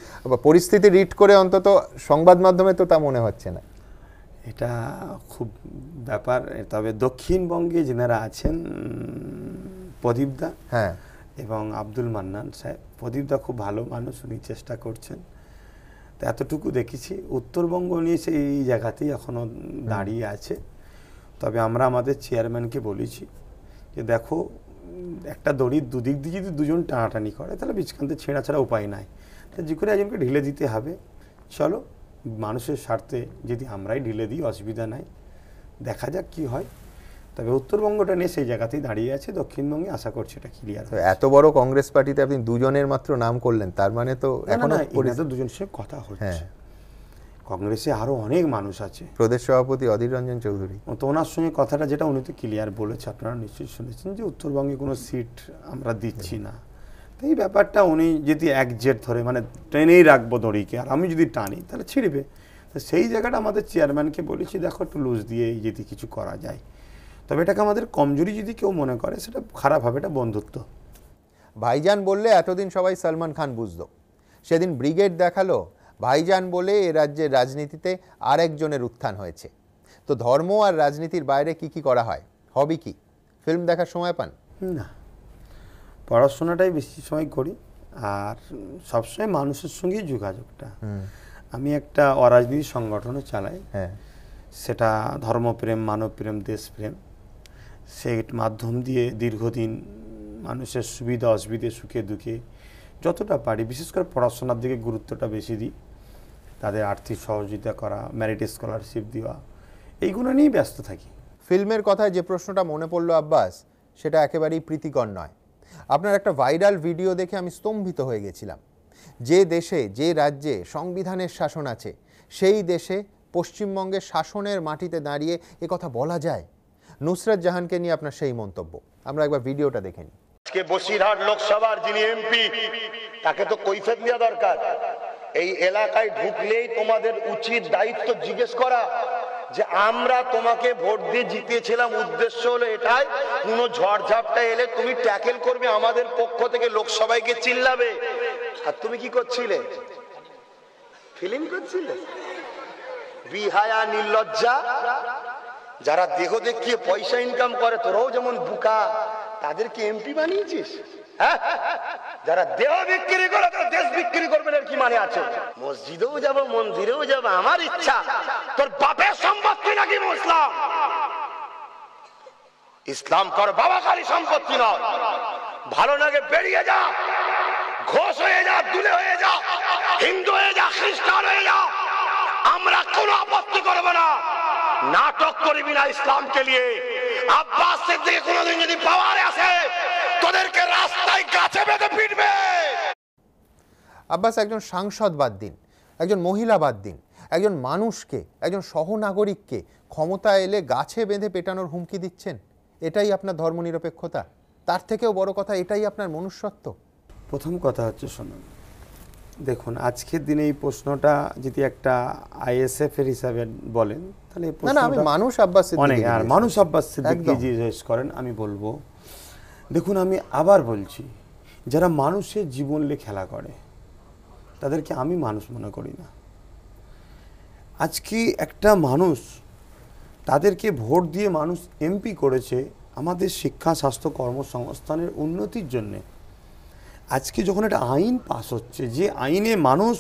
পরিস্থিতি রিড করে অন্তত সংবাদ মাধ্যমে তো তা মনে হচ্ছে না এটা খুব ব্যাপার তবে দক্ষিণবঙ্গে যেনারা আছেন প্রদীপদা হ্যাঁ এবং আব্দুল মান্নান সাহেব প্রদীপদা খুব ভালো মানুষ উনি চেষ্টা করছেন তো এতটুকু দেখেছি উত্তরবঙ্গ নিয়ে সেই জায়গাতেই এখনও দাঁড়িয়ে আছে তবে আমরা আমাদের চেয়ারম্যানকে বলেছি যে দেখো একটা দড়ির দুদিক দিয়ে যদি দুজন টানাটানি করে তাহলে বিচকান্তে ছেঁড়া ছাড়া উপায় নাই তা যে করে একজনকে ঢিলে দিতে হবে চলো মানুষের স্বার্থে যদি আমরাই ঢিলে দিই অসুবিধা নাই দেখা যাক কি হয় তবে উত্তরবঙ্গটা নিয়ে সেই জায়গাতেই দাঁড়িয়ে আছে দক্ষিণবঙ্গে আশা করছে এটা ক্লিয়ার এত বড় কংগ্রেস পার্টিতে আপনি দুজনের মাত্র নাম করলেন তার মানে তো এখন দুজন সে কথা হচ্ছে হ্যাঁ। কংগ্রেসে আরও অনেক মানুষ আছে প্রদেশ সভাপতি অধীর রঞ্জন চৌধুরী তো ওনার সঙ্গে কথাটা যেটা উনি তো ক্লিয়ার বলেছে আপনারা নিশ্চয়ই শুনেছেন যে উত্তরবঙ্গে কোনো সিট আমরা দিচ্ছি না তো এই ব্যাপারটা উনি যদি এক জেট ধরে মানে ট্রেনেই রাখবো দড়িকে আর আমি যদি টানি তাহলে ছিঁড়বে তো সেই জায়গাটা আমাদের চেয়ারম্যানকে বলেছি দেখো একটু লুজ দিয়ে যদি কিছু করা যায় তবে এটাকে আমাদের কমজোরি যদি কেউ মনে করে সেটা খারাপ হবে এটা বন্ধুত্ব ভাইজান বললে এতদিন সবাই সলমান খান বুঝত সেদিন ব্রিগেড দেখালো ভাইজান বলে এ রাজ্যের রাজনীতিতে আরেকজনের উত্থান হয়েছে তো ধর্ম আর রাজনীতির বাইরে কি কি করা হয় হবি কি ফিল্ম দেখার সময় পান না পড়াশোনাটাই বেশি সময় করি আর সবসময় মানুষের সঙ্গে যোগাযোগটা আমি একটা অরাজনীতি সংগঠনও চালাই হ্যাঁ। সেটা ধর্মপ্রেম মানবপ্রেম দেশপ্রেম সে মাধ্যম দিয়ে দীর্ঘদিন মানুষের সুবিধা অসুবিধে সুখে দুঃখে যতটা পারি বিশেষ করে পড়াশোনার দিকে গুরুত্বটা বেশি দিই তাদের আর্থিক সহযোগিতা করা ম্যারিট স্কলারশিপ দেওয়া এইগুলো নিয়েই ব্যস্ত থাকি ফিল্মের কথায় যে প্রশ্নটা মনে পড়লো আব্বাস সেটা একেবারেই প্রীতিকর নয় আপনার একটা ভাইরাল ভিডিও দেখে আমি স্তম্ভিত হয়ে গেছিলাম যে দেশে যে রাজ্যে সংবিধানের শাসন আছে সেই দেশে পশ্চিমবঙ্গের শাসনের মাটিতে দাঁড়িয়ে কথা বলা যায় নুসরাত জাহানকে নিয়ে আপনার সেই মন্তব্য আমরা একবার ভিডিওটা দেখে নিই আজকে বসিরহাট লোকসভার যিনি এমপি তাকে তো কৈফেত নেওয়া দরকার এই এলাকায় ঢুকলেই তোমাদের উচিত দায়িত্ব জিজ্ঞেস করা যে আমরা তোমাকে ভোট দিয়ে জিতিয়েছিলাম উদ্দেশ্য হলো এটাই কোনো ঝড়ঝাপটা এলে তুমি ট্যাকেল করবে আমাদের পক্ষ থেকে গিয়ে চিল্লাবে আর তুমি কি করছিলে ফিলিং করছিলে বিহায়া নির্লজ্জা যারা দেহ দেখিয়ে পয়সা ইনকাম করে তোরাও যেমন বুকা তাদেরকে এমপি বানিয়েছিস হ্যাঁ? যারা দেহ বিক্রি করে তারা দেশ বিক্রি করবেন এর কি মানে আছে মসজিদেও যাব মন্দিরেও যাব আমার ইচ্ছা তোর বাপের সম্পত্তি নাকি মুসলাম ইসলাম কর বাবা খালি সম্পত্তি নয় ভালো লাগে বেরিয়ে যা ঘোষ হয়ে যা দুলে হয়ে যা হিন্দু হয়ে যা খ্রিস্টান হয়ে যা আমরা কোনো আপত্তি করবো না নাটক করবি না ইসলামকে নিয়ে আব্বাস সিদ্দিক যদি পাওয়ারে আসে তোদেরকে রাস্তায় গাছে বেঁধে আব্বাস একজন সাংসদ বাদ দিন একজন মহিলা বাদ দিন একজন মানুষকে একজন সহনাগরিককে ক্ষমতা এলে গাছে বেঁধে পেটানোর হুমকি দিচ্ছেন এটাই আপনার ধর্মনিরপেক্ষতা তার থেকেও বড় কথা এটাই আপনার মনুষ্যত্ব প্রথম কথা হচ্ছে শোনেন দেখুন আজকের দিনে এই প্রশ্নটা যদি একটা আইএসএফের হিসাবে বলেন তাহলে না আমি মানুষ আব্বাস আর মানুষ আব্বাস জিজ্ঞেস করেন আমি বলবো দেখুন আমি আবার বলছি যারা মানুষের জীবন নিয়ে খেলা করে তাদেরকে আমি মানুষ মনে করি না আজকে একটা মানুষ তাদেরকে ভোট দিয়ে মানুষ এমপি করেছে আমাদের শিক্ষা স্বাস্থ্য কর্মসংস্থানের উন্নতির জন্যে আজকে যখন একটা আইন পাস হচ্ছে যে আইনে মানুষ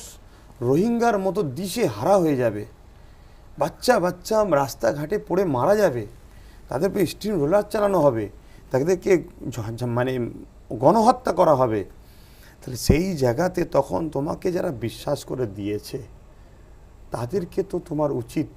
রোহিঙ্গার মতো দিশে হারা হয়ে যাবে বাচ্চা বাচ্চা রাস্তাঘাটে পড়ে মারা যাবে তাদের উপরে স্টিম রোলার চালানো হবে তাদেরকে মানে গণহত্যা করা হবে তাহলে সেই জায়গাতে তখন তোমাকে যারা বিশ্বাস করে দিয়েছে তাদেরকে তো তোমার উচিত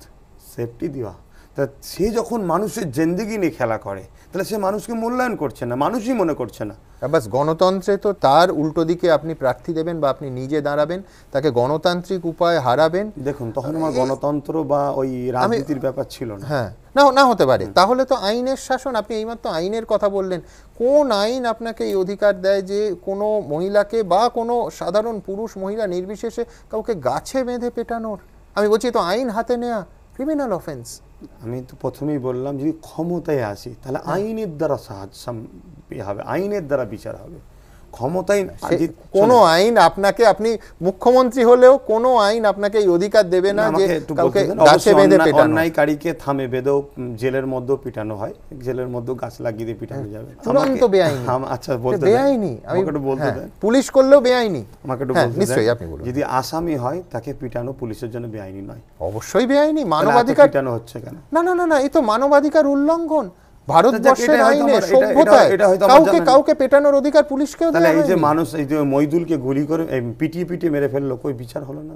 সেফটি দেওয়া তা সে যখন মানুষের জেন্দিগি নিয়ে খেলা করে তাহলে সে মানুষকে মূল্যায়ন করছে না মানুষই মনে করছে না হ্যাঁ, বাস গণতন্ত্রে তো তার উল্টো দিকে আপনি প্রার্থী দেবেন বা আপনি নিজে দাঁড়াবেন তাকে গণতান্ত্রিক উপায় হারাবেন দেখুন তখন আমার গণতন্ত্র বা ওই রাজনীতির ব্যাপার ছিল না হ্যাঁ না না হতে পারে তাহলে তো আইনের শাসন আপনি এইমাত্র আইনের কথা বললেন কোন আইন আপনাকে এই অধিকার দেয় যে কোনো মহিলাকে বা কোনো সাধারণ পুরুষ মহিলা নির্বিশেষে কাউকে গাছে বেঁধে পেটানোর আমি বলছি তো আইন হাতে নেয়া ক্রিমিনাল অফেন্স আমি তো প্রথমেই বললাম যদি ক্ষমতায় আসি তাহলে আইনের দ্বারা সাহায্য হবে আইনের দ্বারা বিচার হবে ক্ষমতাই কোন আইন আপনাকে আপনি মুখ্যমন্ত্রী হলেও কোন আইন আপনাকে এই অধিকার দেবে না যে কাউকে গাছে বেঁধে পেটানো অন্যায়কারীকে থামে বেঁধেও জেলের মধ্যে পিটানো হয় জেলের মধ্যে গাছ লাগিয়ে দিয়ে পিটানো হ্যাঁ। যাবে চূড়ান্ত বেআইনি আচ্ছা বলতে বেআইনি আমি একটু বলতে হ্যাঁ। দেন পুলিশ করলেও বেআইনি আমাকে একটু হ্যাঁ, বলতে নিশ্চয়ই আপনি বলুন যদি আসামি হয় তাকে পিটানো পুলিশের জন্য বেআইনি নয় অবশ্যই বেআইনি মানবাধিকার পিটানো হচ্ছে কেন না না না না এই তো মানবাধিকার উল্লঙ্ঘন ভারতবর্ষের আইনে সভ্যতায় কাউকে কাউকে পেটানোর অধিকার পুলিশকেও দেয় এই যে মানুষ এই যে মইদুলকে গুলি করে পিটিয়ে পিটিয়ে মেরে ফেললো কই বিচার হলো না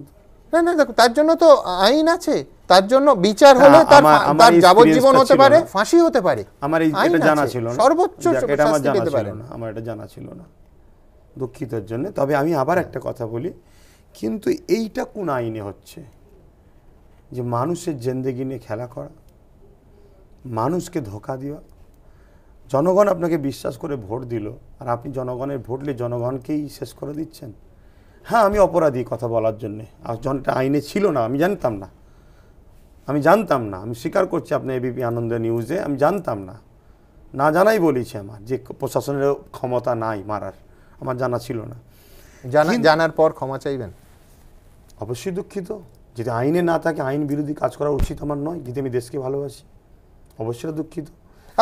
না না দেখো তার জন্য তো আইন আছে তার জন্য বিচার হ্যাঁ, হলে তার তার যাবজ্জীবন হতে পারে ফাঁসি হতে পারে আমার এই এটা জানা ছিল না সর্বোচ্চ এটা আমার জানা ছিল না আমার এটা জানা ছিল না দুঃখিতের জন্য তবে আমি আবার একটা কথা বলি কিন্তু এইটা কোন আইনে হচ্ছে যে মানুষের জেন্দেগি নিয়ে খেলা করা মানুষকে ধোকা দেওয়া জনগণ আপনাকে বিশ্বাস করে ভোট দিল আর আপনি জনগণের ভোট নিয়ে জনগণকেই শেষ করে দিচ্ছেন হ্যাঁ আমি অপরাধী কথা বলার জন্যে আর জনটা আইনে ছিল না আমি জানতাম না আমি জানতাম না আমি স্বীকার করছি আপনি এবিপি আনন্দ নিউজে আমি জানতাম না না জানাই বলেছি আমার যে প্রশাসনের ক্ষমতা নাই মারার আমার জানা ছিল না জানা জানার পর ক্ষমা চাইবেন অবশ্যই দুঃখিত যদি আইনে না থাকে আইন বিরোধী কাজ করা উচিত আমার নয় যদি আমি দেশকে ভালোবাসি অবশ্যই দুঃখিত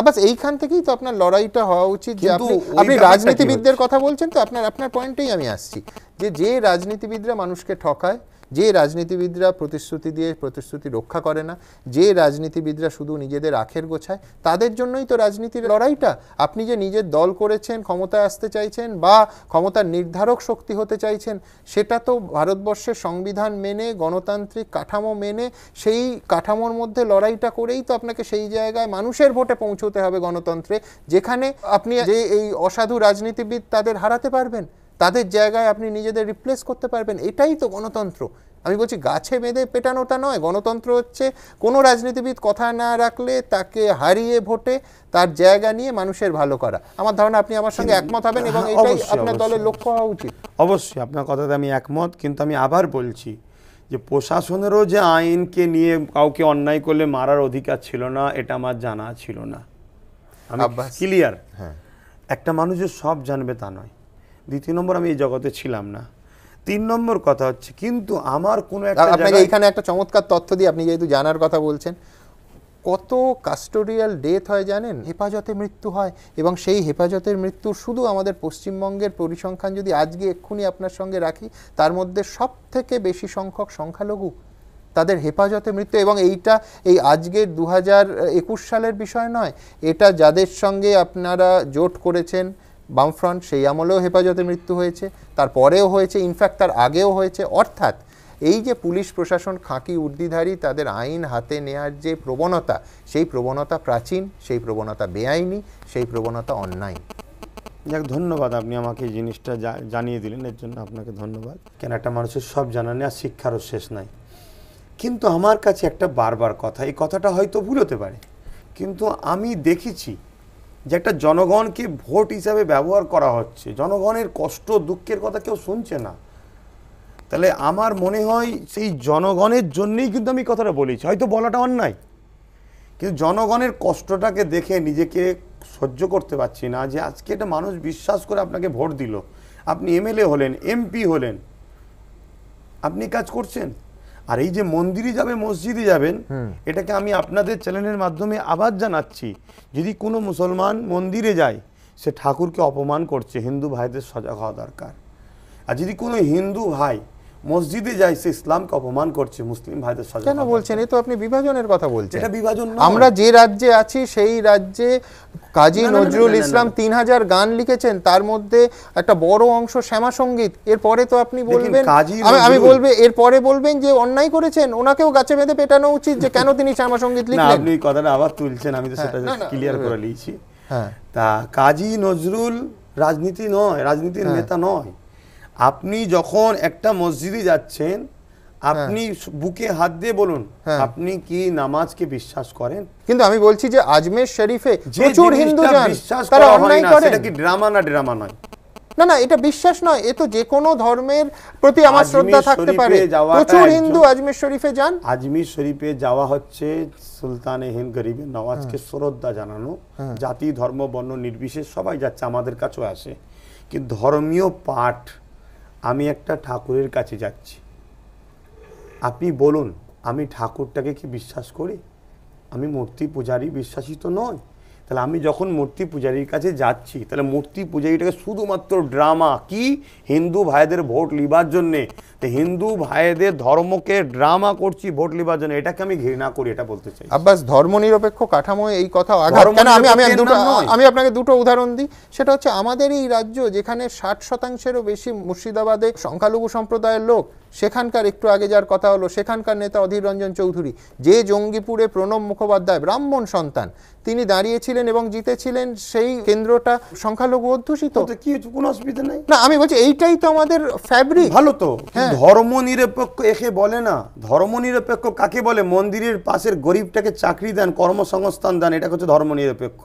আবার এইখান থেকেই তো আপনার লড়াইটা হওয়া উচিত যে আপনি আপনি রাজনীতিবিদদের কথা বলছেন তো আপনার আপনার পয়েন্টেই আমি আসছি যে যে রাজনীতিবিদরা মানুষকে ঠকায় যে রাজনীতিবিদরা প্রতিশ্রুতি দিয়ে প্রতিশ্রুতি রক্ষা করে না যে রাজনীতিবিদরা শুধু নিজেদের আখের গোছায় তাদের জন্যই তো রাজনীতির লড়াইটা আপনি যে নিজের দল করেছেন ক্ষমতায় আসতে চাইছেন বা ক্ষমতার নির্ধারক শক্তি হতে চাইছেন সেটা তো ভারতবর্ষের সংবিধান মেনে গণতান্ত্রিক কাঠামো মেনে সেই কাঠামোর মধ্যে লড়াইটা করেই তো আপনাকে সেই জায়গায় মানুষের ভোটে পৌঁছতে হবে গণতন্ত্রে যেখানে আপনি যে এই অসাধু রাজনীতিবিদ তাদের হারাতে পারবেন তাদের জায়গায় আপনি নিজেদের রিপ্লেস করতে পারবেন এটাই তো গণতন্ত্র আমি বলছি গাছে বেঁধে পেটানোটা নয় গণতন্ত্র হচ্ছে কোনো রাজনীতিবিদ কথা না রাখলে তাকে হারিয়ে ভোটে তার জায়গা নিয়ে মানুষের ভালো করা আমার ধারণা আপনি আমার সঙ্গে একমত হবেন এবং হ্যাঁ, এটাই আপনার দলের লক্ষ্য হওয়া উচিত অবশ্যই আপনার কথাতে আমি একমত কিন্তু আমি আবার বলছি যে প্রশাসনেরও যে আইনকে নিয়ে কাউকে অন্যায় করলে মারার অধিকার ছিল না এটা আমার জানা ছিল না ক্লিয়ার হ্যাঁ একটা মানুষের সব জানবে তা নয় দ্বিতীয় নম্বর আমি এই জগতে ছিলাম না তিন নম্বর কথা হচ্ছে কিন্তু আমার কোনো একটা আপনাকে এখানে একটা চমৎকার তথ্য দিয়ে আপনি যেহেতু জানার কথা বলছেন কত কাস্টোডিয়াল ডেথ হয় জানেন হেফাজতে মৃত্যু হয় এবং সেই হেফাজতের মৃত্যু শুধু আমাদের পশ্চিমবঙ্গের পরিসংখ্যান যদি আজকে এক্ষুনি আপনার সঙ্গে রাখি তার মধ্যে সব থেকে বেশি সংখ্যক সংখ্যালঘু তাদের হেফাজতে মৃত্যু এবং এইটা এই আজকের দু সালের বিষয় নয় এটা যাদের সঙ্গে আপনারা জোট করেছেন বামফ্রন্ট সেই আমলেও হেফাজতে মৃত্যু হয়েছে তারপরেও হয়েছে ইনফ্যাক্ট তার আগেও হয়েছে অর্থাৎ এই যে পুলিশ প্রশাসন খাঁকি উর্দিধারী তাদের আইন হাতে নেয়ার যে প্রবণতা সেই প্রবণতা প্রাচীন সেই প্রবণতা বেআইনি সেই প্রবণতা অন্যায় যাক ধন্যবাদ আপনি আমাকে এই জিনিসটা জানিয়ে দিলেন এর জন্য আপনাকে ধন্যবাদ কেন একটা মানুষের সব জানা নেই আর শিক্ষারও শেষ নাই কিন্তু আমার কাছে একটা বারবার কথা এই কথাটা হয়তো ভুল হতে পারে কিন্তু আমি দেখেছি যে একটা জনগণকে ভোট হিসাবে ব্যবহার করা হচ্ছে জনগণের কষ্ট দুঃখের কথা কেউ শুনছে না তাহলে আমার মনে হয় সেই জনগণের জন্যেই কিন্তু আমি কথাটা বলেছি হয়তো বলাটা অন্যায় কিন্তু জনগণের কষ্টটাকে দেখে নিজেকে সহ্য করতে পারছি না যে আজকে এটা মানুষ বিশ্বাস করে আপনাকে ভোট দিল আপনি এমএলএ হলেন এমপি হলেন আপনি কাজ করছেন আর এই যে মন্দিরে যাবে মসজিদে যাবেন এটাকে আমি আপনাদের চ্যানেলের মাধ্যমে আবার জানাচ্ছি যদি কোনো মুসলমান মন্দিরে যায় সে ঠাকুরকে অপমান করছে হিন্দু ভাইদের সজাগ হওয়া দরকার আর যদি কোনো হিন্দু ভাই মসজিদে যাইছে ইসলামকে অপমান করছে মুসলিম ভাইদের সাথে কেন বলছেন এ তো আপনি বিভাজনের কথা বলছেন এটা বিভাজন আমরা যে রাজ্যে আছি সেই রাজ্যে কাজী নজরুল ইসলাম তিন হাজার গান লিখেছেন তার মধ্যে একটা বড় অংশ শ্যামা সঙ্গীত এরপরে তো আপনি বলবেন আমি বলবে এরপরে বলবেন যে অন্যায় করেছেন ওনাকেও গাছে বেঁধে পেটানো উচিত যে কেন তিনি শ্যামা সঙ্গীত লিখলেন আপনি কথাটা আবার তুলছেন আমি তো হ্যাঁ। সেটা ক্লিয়ার করে নিয়েছি হ্যাঁ। তা কাজী নজরুল রাজনীতি নয় রাজনীতির হ্যাঁ। নেতা নয় আপনি যখন একটা মসজিদে যাচ্ছেন হ্যাঁ। আপনি বুকে হাত দিয়ে বলুন হ্যাঁ। আপনি কি নামাজকে বিশ্বাস করেন কিন্তু আমি বলছি যে আজমের শরীফে প্রচুর হিন্দু যান তারা অন্যায় করে এটা কি ড্রামা না ড্রামা নয় না না এটা বিশ্বাস নয় এ তো যে কোনো ধর্মের প্রতি আমার শ্রদ্ধা থাকতে পারে প্রচুর হিন্দু আজমের শরীফে যান আজমির শরীফে যাওয়া হচ্ছে সুলতানে হিন্দ গরিবের নওয়াজকে হ্যাঁ। শ্রদ্ধা জানানো জাতি ধর্ম বর্ণ নির্বিশেষ সবাই যাচ্ছে আমাদের কাছেও আসে কিন্তু ধর্মীয় পাঠ আমি একটা ঠাকুরের কাছে যাচ্ছি আপনি বলুন আমি ঠাকুরটাকে কি বিশ্বাস করি আমি মূর্তি পূজারই বিশ্বাসিত নয় তাহলে আমি যখন মূর্তি পূজারীর কাছে যাচ্ছি তাহলে মূর্তি পূজারীটাকে শুধুমাত্র ড্রামা কি হিন্দু ভাইদের ভোট লিবার জন্যে তো হিন্দু ভাইদের ধর্মকে ড্রামা করছি ভোট লিবার জন্য এটাকে আমি ঘৃণা করি এটা বলতে চাই আব্বাস নিরপেক্ষ কাঠামো এই কথা আমি আমি দুটো আমি আপনাকে দুটো উদাহরণ দিই সেটা হচ্ছে আমাদের এই রাজ্য যেখানে ষাট শতাংশেরও বেশি মুর্শিদাবাদে সংখ্যালঘু সম্প্রদায়ের লোক সেখানকার একটু আগে যার কথা হলো সেখানকার নেতা অধীর রঞ্জন চৌধুরী যে জঙ্গিপুরে প্রণব মুখোপাধ্যায় ব্রাহ্মণ সন্তান তিনি দাঁড়িয়েছিলেন এবং জিতেছিলেন সেই কেন্দ্রটা সংখ্যালঘু অধ্যুষিত কি কোনো অসুবিধা নেই না আমি বলছি এইটাই তো আমাদের ফ্যাব্রিক ভালো তো হ্যাঁ। ধর্ম নিরপেক্ষ একে বলে না ধর্ম নিরপেক্ষ কাকে বলে মন্দিরের পাশের গরিবটাকে চাকরি দেন কর্মসংস্থান দেন এটা হচ্ছে ধর্ম নিরপেক্ষ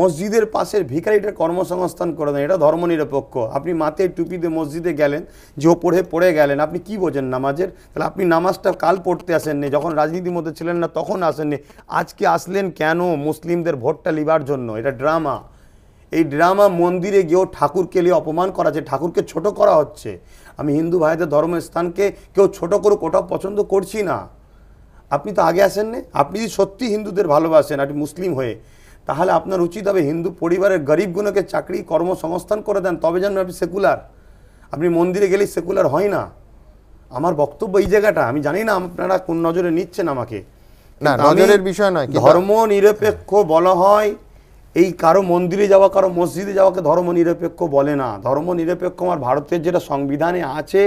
মসজিদের পাশের ভিকারিটা কর্মসংস্থান করে দেন এটা ধর্ম নিরপেক্ষ আপনি মাথায় টুপি দিয়ে মসজিদে গেলেন যে পড়ে পড়ে গেলেন আপনি কি বোঝেন নামাজের তাহলে আপনি নামাজটা কাল পড়তে আসেননি যখন রাজনীতির মধ্যে ছিলেন না তখন আসেননি আজকে আসলেন কেন মুসলিমদের ভোটটা লিবার জন্য এটা ড্রামা এই ড্রামা মন্দিরে গিয়েও ঠাকুরকে নিয়ে অপমান করা যে ঠাকুরকে ছোট করা হচ্ছে আমি হিন্দু ভাইদের ধর্মের স্থানকে কেউ ছোট করুক ওটাও পছন্দ করছি না আপনি তো আগে আসেন না আপনি যদি সত্যি হিন্দুদের ভালোবাসেন আপনি মুসলিম হয়ে তাহলে আপনার উচিত হবে হিন্দু পরিবারের গরিবগুলোকে চাকরি কর্মসংস্থান করে দেন তবে যেন আপনি সেকুলার আপনি মন্দিরে গেলেই সেকুলার হয় না আমার বক্তব্য এই জায়গাটা আমি জানি না আপনারা কোন নজরে নিচ্ছেন আমাকে বিষয় নয় ধর্ম নিরপেক্ষ বলা হয় এই কারো মন্দিরে যাওয়া কারো মসজিদে যাওয়াকে ধর্ম নিরপেক্ষ বলে না ধর্ম নিরপেক্ষ আমার ভারতের যেটা সংবিধানে আছে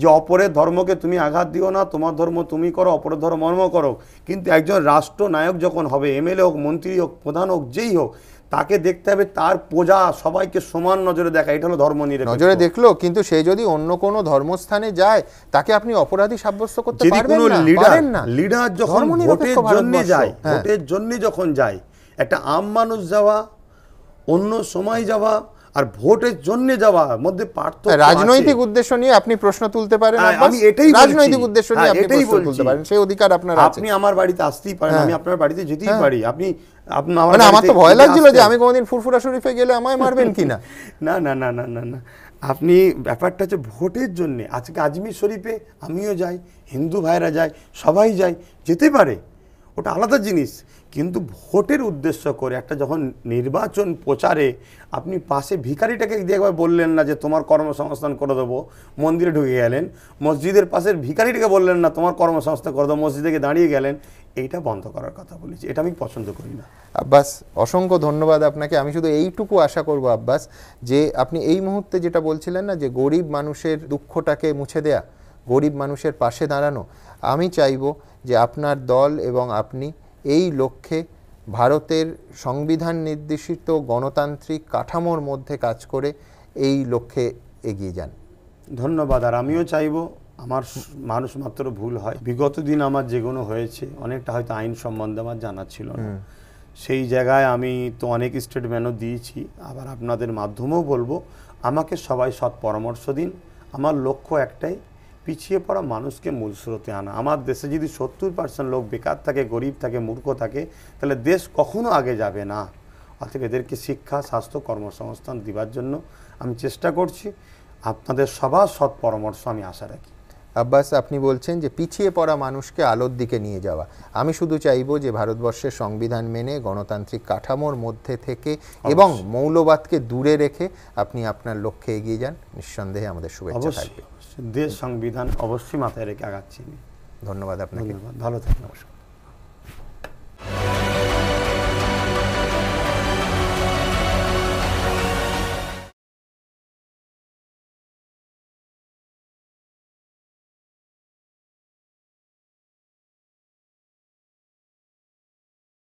যে অপরের ধর্মকে তুমি আঘাত দিও না তোমার ধর্ম তুমি করো অপরের ধর্ম মর্ম করো কিন্তু একজন রাষ্ট্রনায়ক যখন হবে এমএলএ হোক মন্ত্রী হোক প্রধান হোক যেই হোক তাকে দেখতে হবে তার প্রজা সবাইকে সমান নজরে দেখা এটা হলো ধর্ম নিরপেক্ষ নজরে দেখলো কিন্তু সে যদি অন্য কোনো ধর্মস্থানে যায় তাকে আপনি অপরাধী সাব্যস্ত করতে পারবেন না লিডার লিডার যখন ভোটের জন্য যায় হ্যাঁ। ভোটের জন্য যখন যায় একটা আম মানুষ যাওয়া অন্য সময় যাওয়া আর ভোটের জন্য যাওয়া মধ্যে পার্থ হ্যাঁ, রাজনৈতিক উদ্দেশ্য নিয়ে আপনি প্রশ্ন তুলতে পারেন হ্যাঁ, আমি এটাই রাজনৈতিক উদ্দেশ্য নিয়ে হ্যাঁ, আপনি প্রশ্ন তুলতে পারেন সেই অধিকার আপনার আছে আপনি আমার বাড়িতে আসতেই পারেন আমি আপনার বাড়িতে যেতেই পারি আপনি মানে আমার তো ভয় লাগছিল যে আমি কোনোদিন ফুরফুরা শরীফে গেলে আমায় মারবেন কিনা না না না না না না আপনি ব্যাপারটা হচ্ছে ভোটের জন্য আজকে আজমির শরীফে আমিও যাই হিন্দু ভাইরা যায় সবাই যায় যেতে পারে ওটা আলাদা জিনিস কিন্তু ভোটের উদ্দেশ্য করে একটা যখন নির্বাচন প্রচারে আপনি পাশে ভিকারিটাকে দিয়ে একবার বললেন না যে তোমার কর্মসংস্থান করে দেবো মন্দিরে ঢুকে গেলেন মসজিদের পাশের ভিকারিটাকে বললেন না তোমার কর্মসংস্থান করে দেবো মসজিদে দাঁড়িয়ে গেলেন এইটা বন্ধ করার কথা বলেছি এটা আমি পছন্দ করি না আব্বাস অসংখ্য ধন্যবাদ আপনাকে আমি শুধু এইটুকু আশা করব আব্বাস যে আপনি এই মুহূর্তে যেটা বলছিলেন না যে গরিব মানুষের দুঃখটাকে মুছে দেয়া গরিব মানুষের পাশে দাঁড়ানো আমি চাইব যে আপনার দল এবং আপনি এই লক্ষ্যে ভারতের সংবিধান নির্দেশিত গণতান্ত্রিক কাঠামোর মধ্যে কাজ করে এই লক্ষ্যে এগিয়ে যান ধন্যবাদ আর আমিও চাইব আমার মানুষ মাত্র ভুল হয় বিগত দিন আমার যেগুলো হয়েছে অনেকটা হয়তো আইন সম্বন্ধে আমার জানা ছিল না সেই জায়গায় আমি তো অনেক স্টেটমেন্টও দিয়েছি আবার আপনাদের মাধ্যমেও বলবো আমাকে সবাই সৎ পরামর্শ দিন আমার লক্ষ্য একটাই পিছিয়ে পড়া মানুষকে মূল স্রোতে আনা আমার দেশে যদি সত্তর পার্সেন্ট লোক বেকার থাকে গরিব থাকে মূর্খ থাকে তাহলে দেশ কখনো আগে যাবে না অর্থাৎ এদেরকে শিক্ষা স্বাস্থ্য কর্মসংস্থান দেওয়ার জন্য আমি চেষ্টা করছি আপনাদের সবার সৎ পরামর্শ আমি আশা রাখি আব্বাস আপনি বলছেন যে পিছিয়ে পড়া মানুষকে আলোর দিকে নিয়ে যাওয়া আমি শুধু চাইব যে ভারতবর্ষের সংবিধান মেনে গণতান্ত্রিক কাঠামোর মধ্যে থেকে এবং মৌলবাদকে দূরে রেখে আপনি আপনার লক্ষ্যে এগিয়ে যান নিঃসন্দেহে আমাদের শুভেচ্ছা থাকবে দেশ সংবিধান অবশ্যই মাথায় রেখে আগাচ্ছি ধন্যবাদ আপনাকে ভালো থাকুন নমস্কার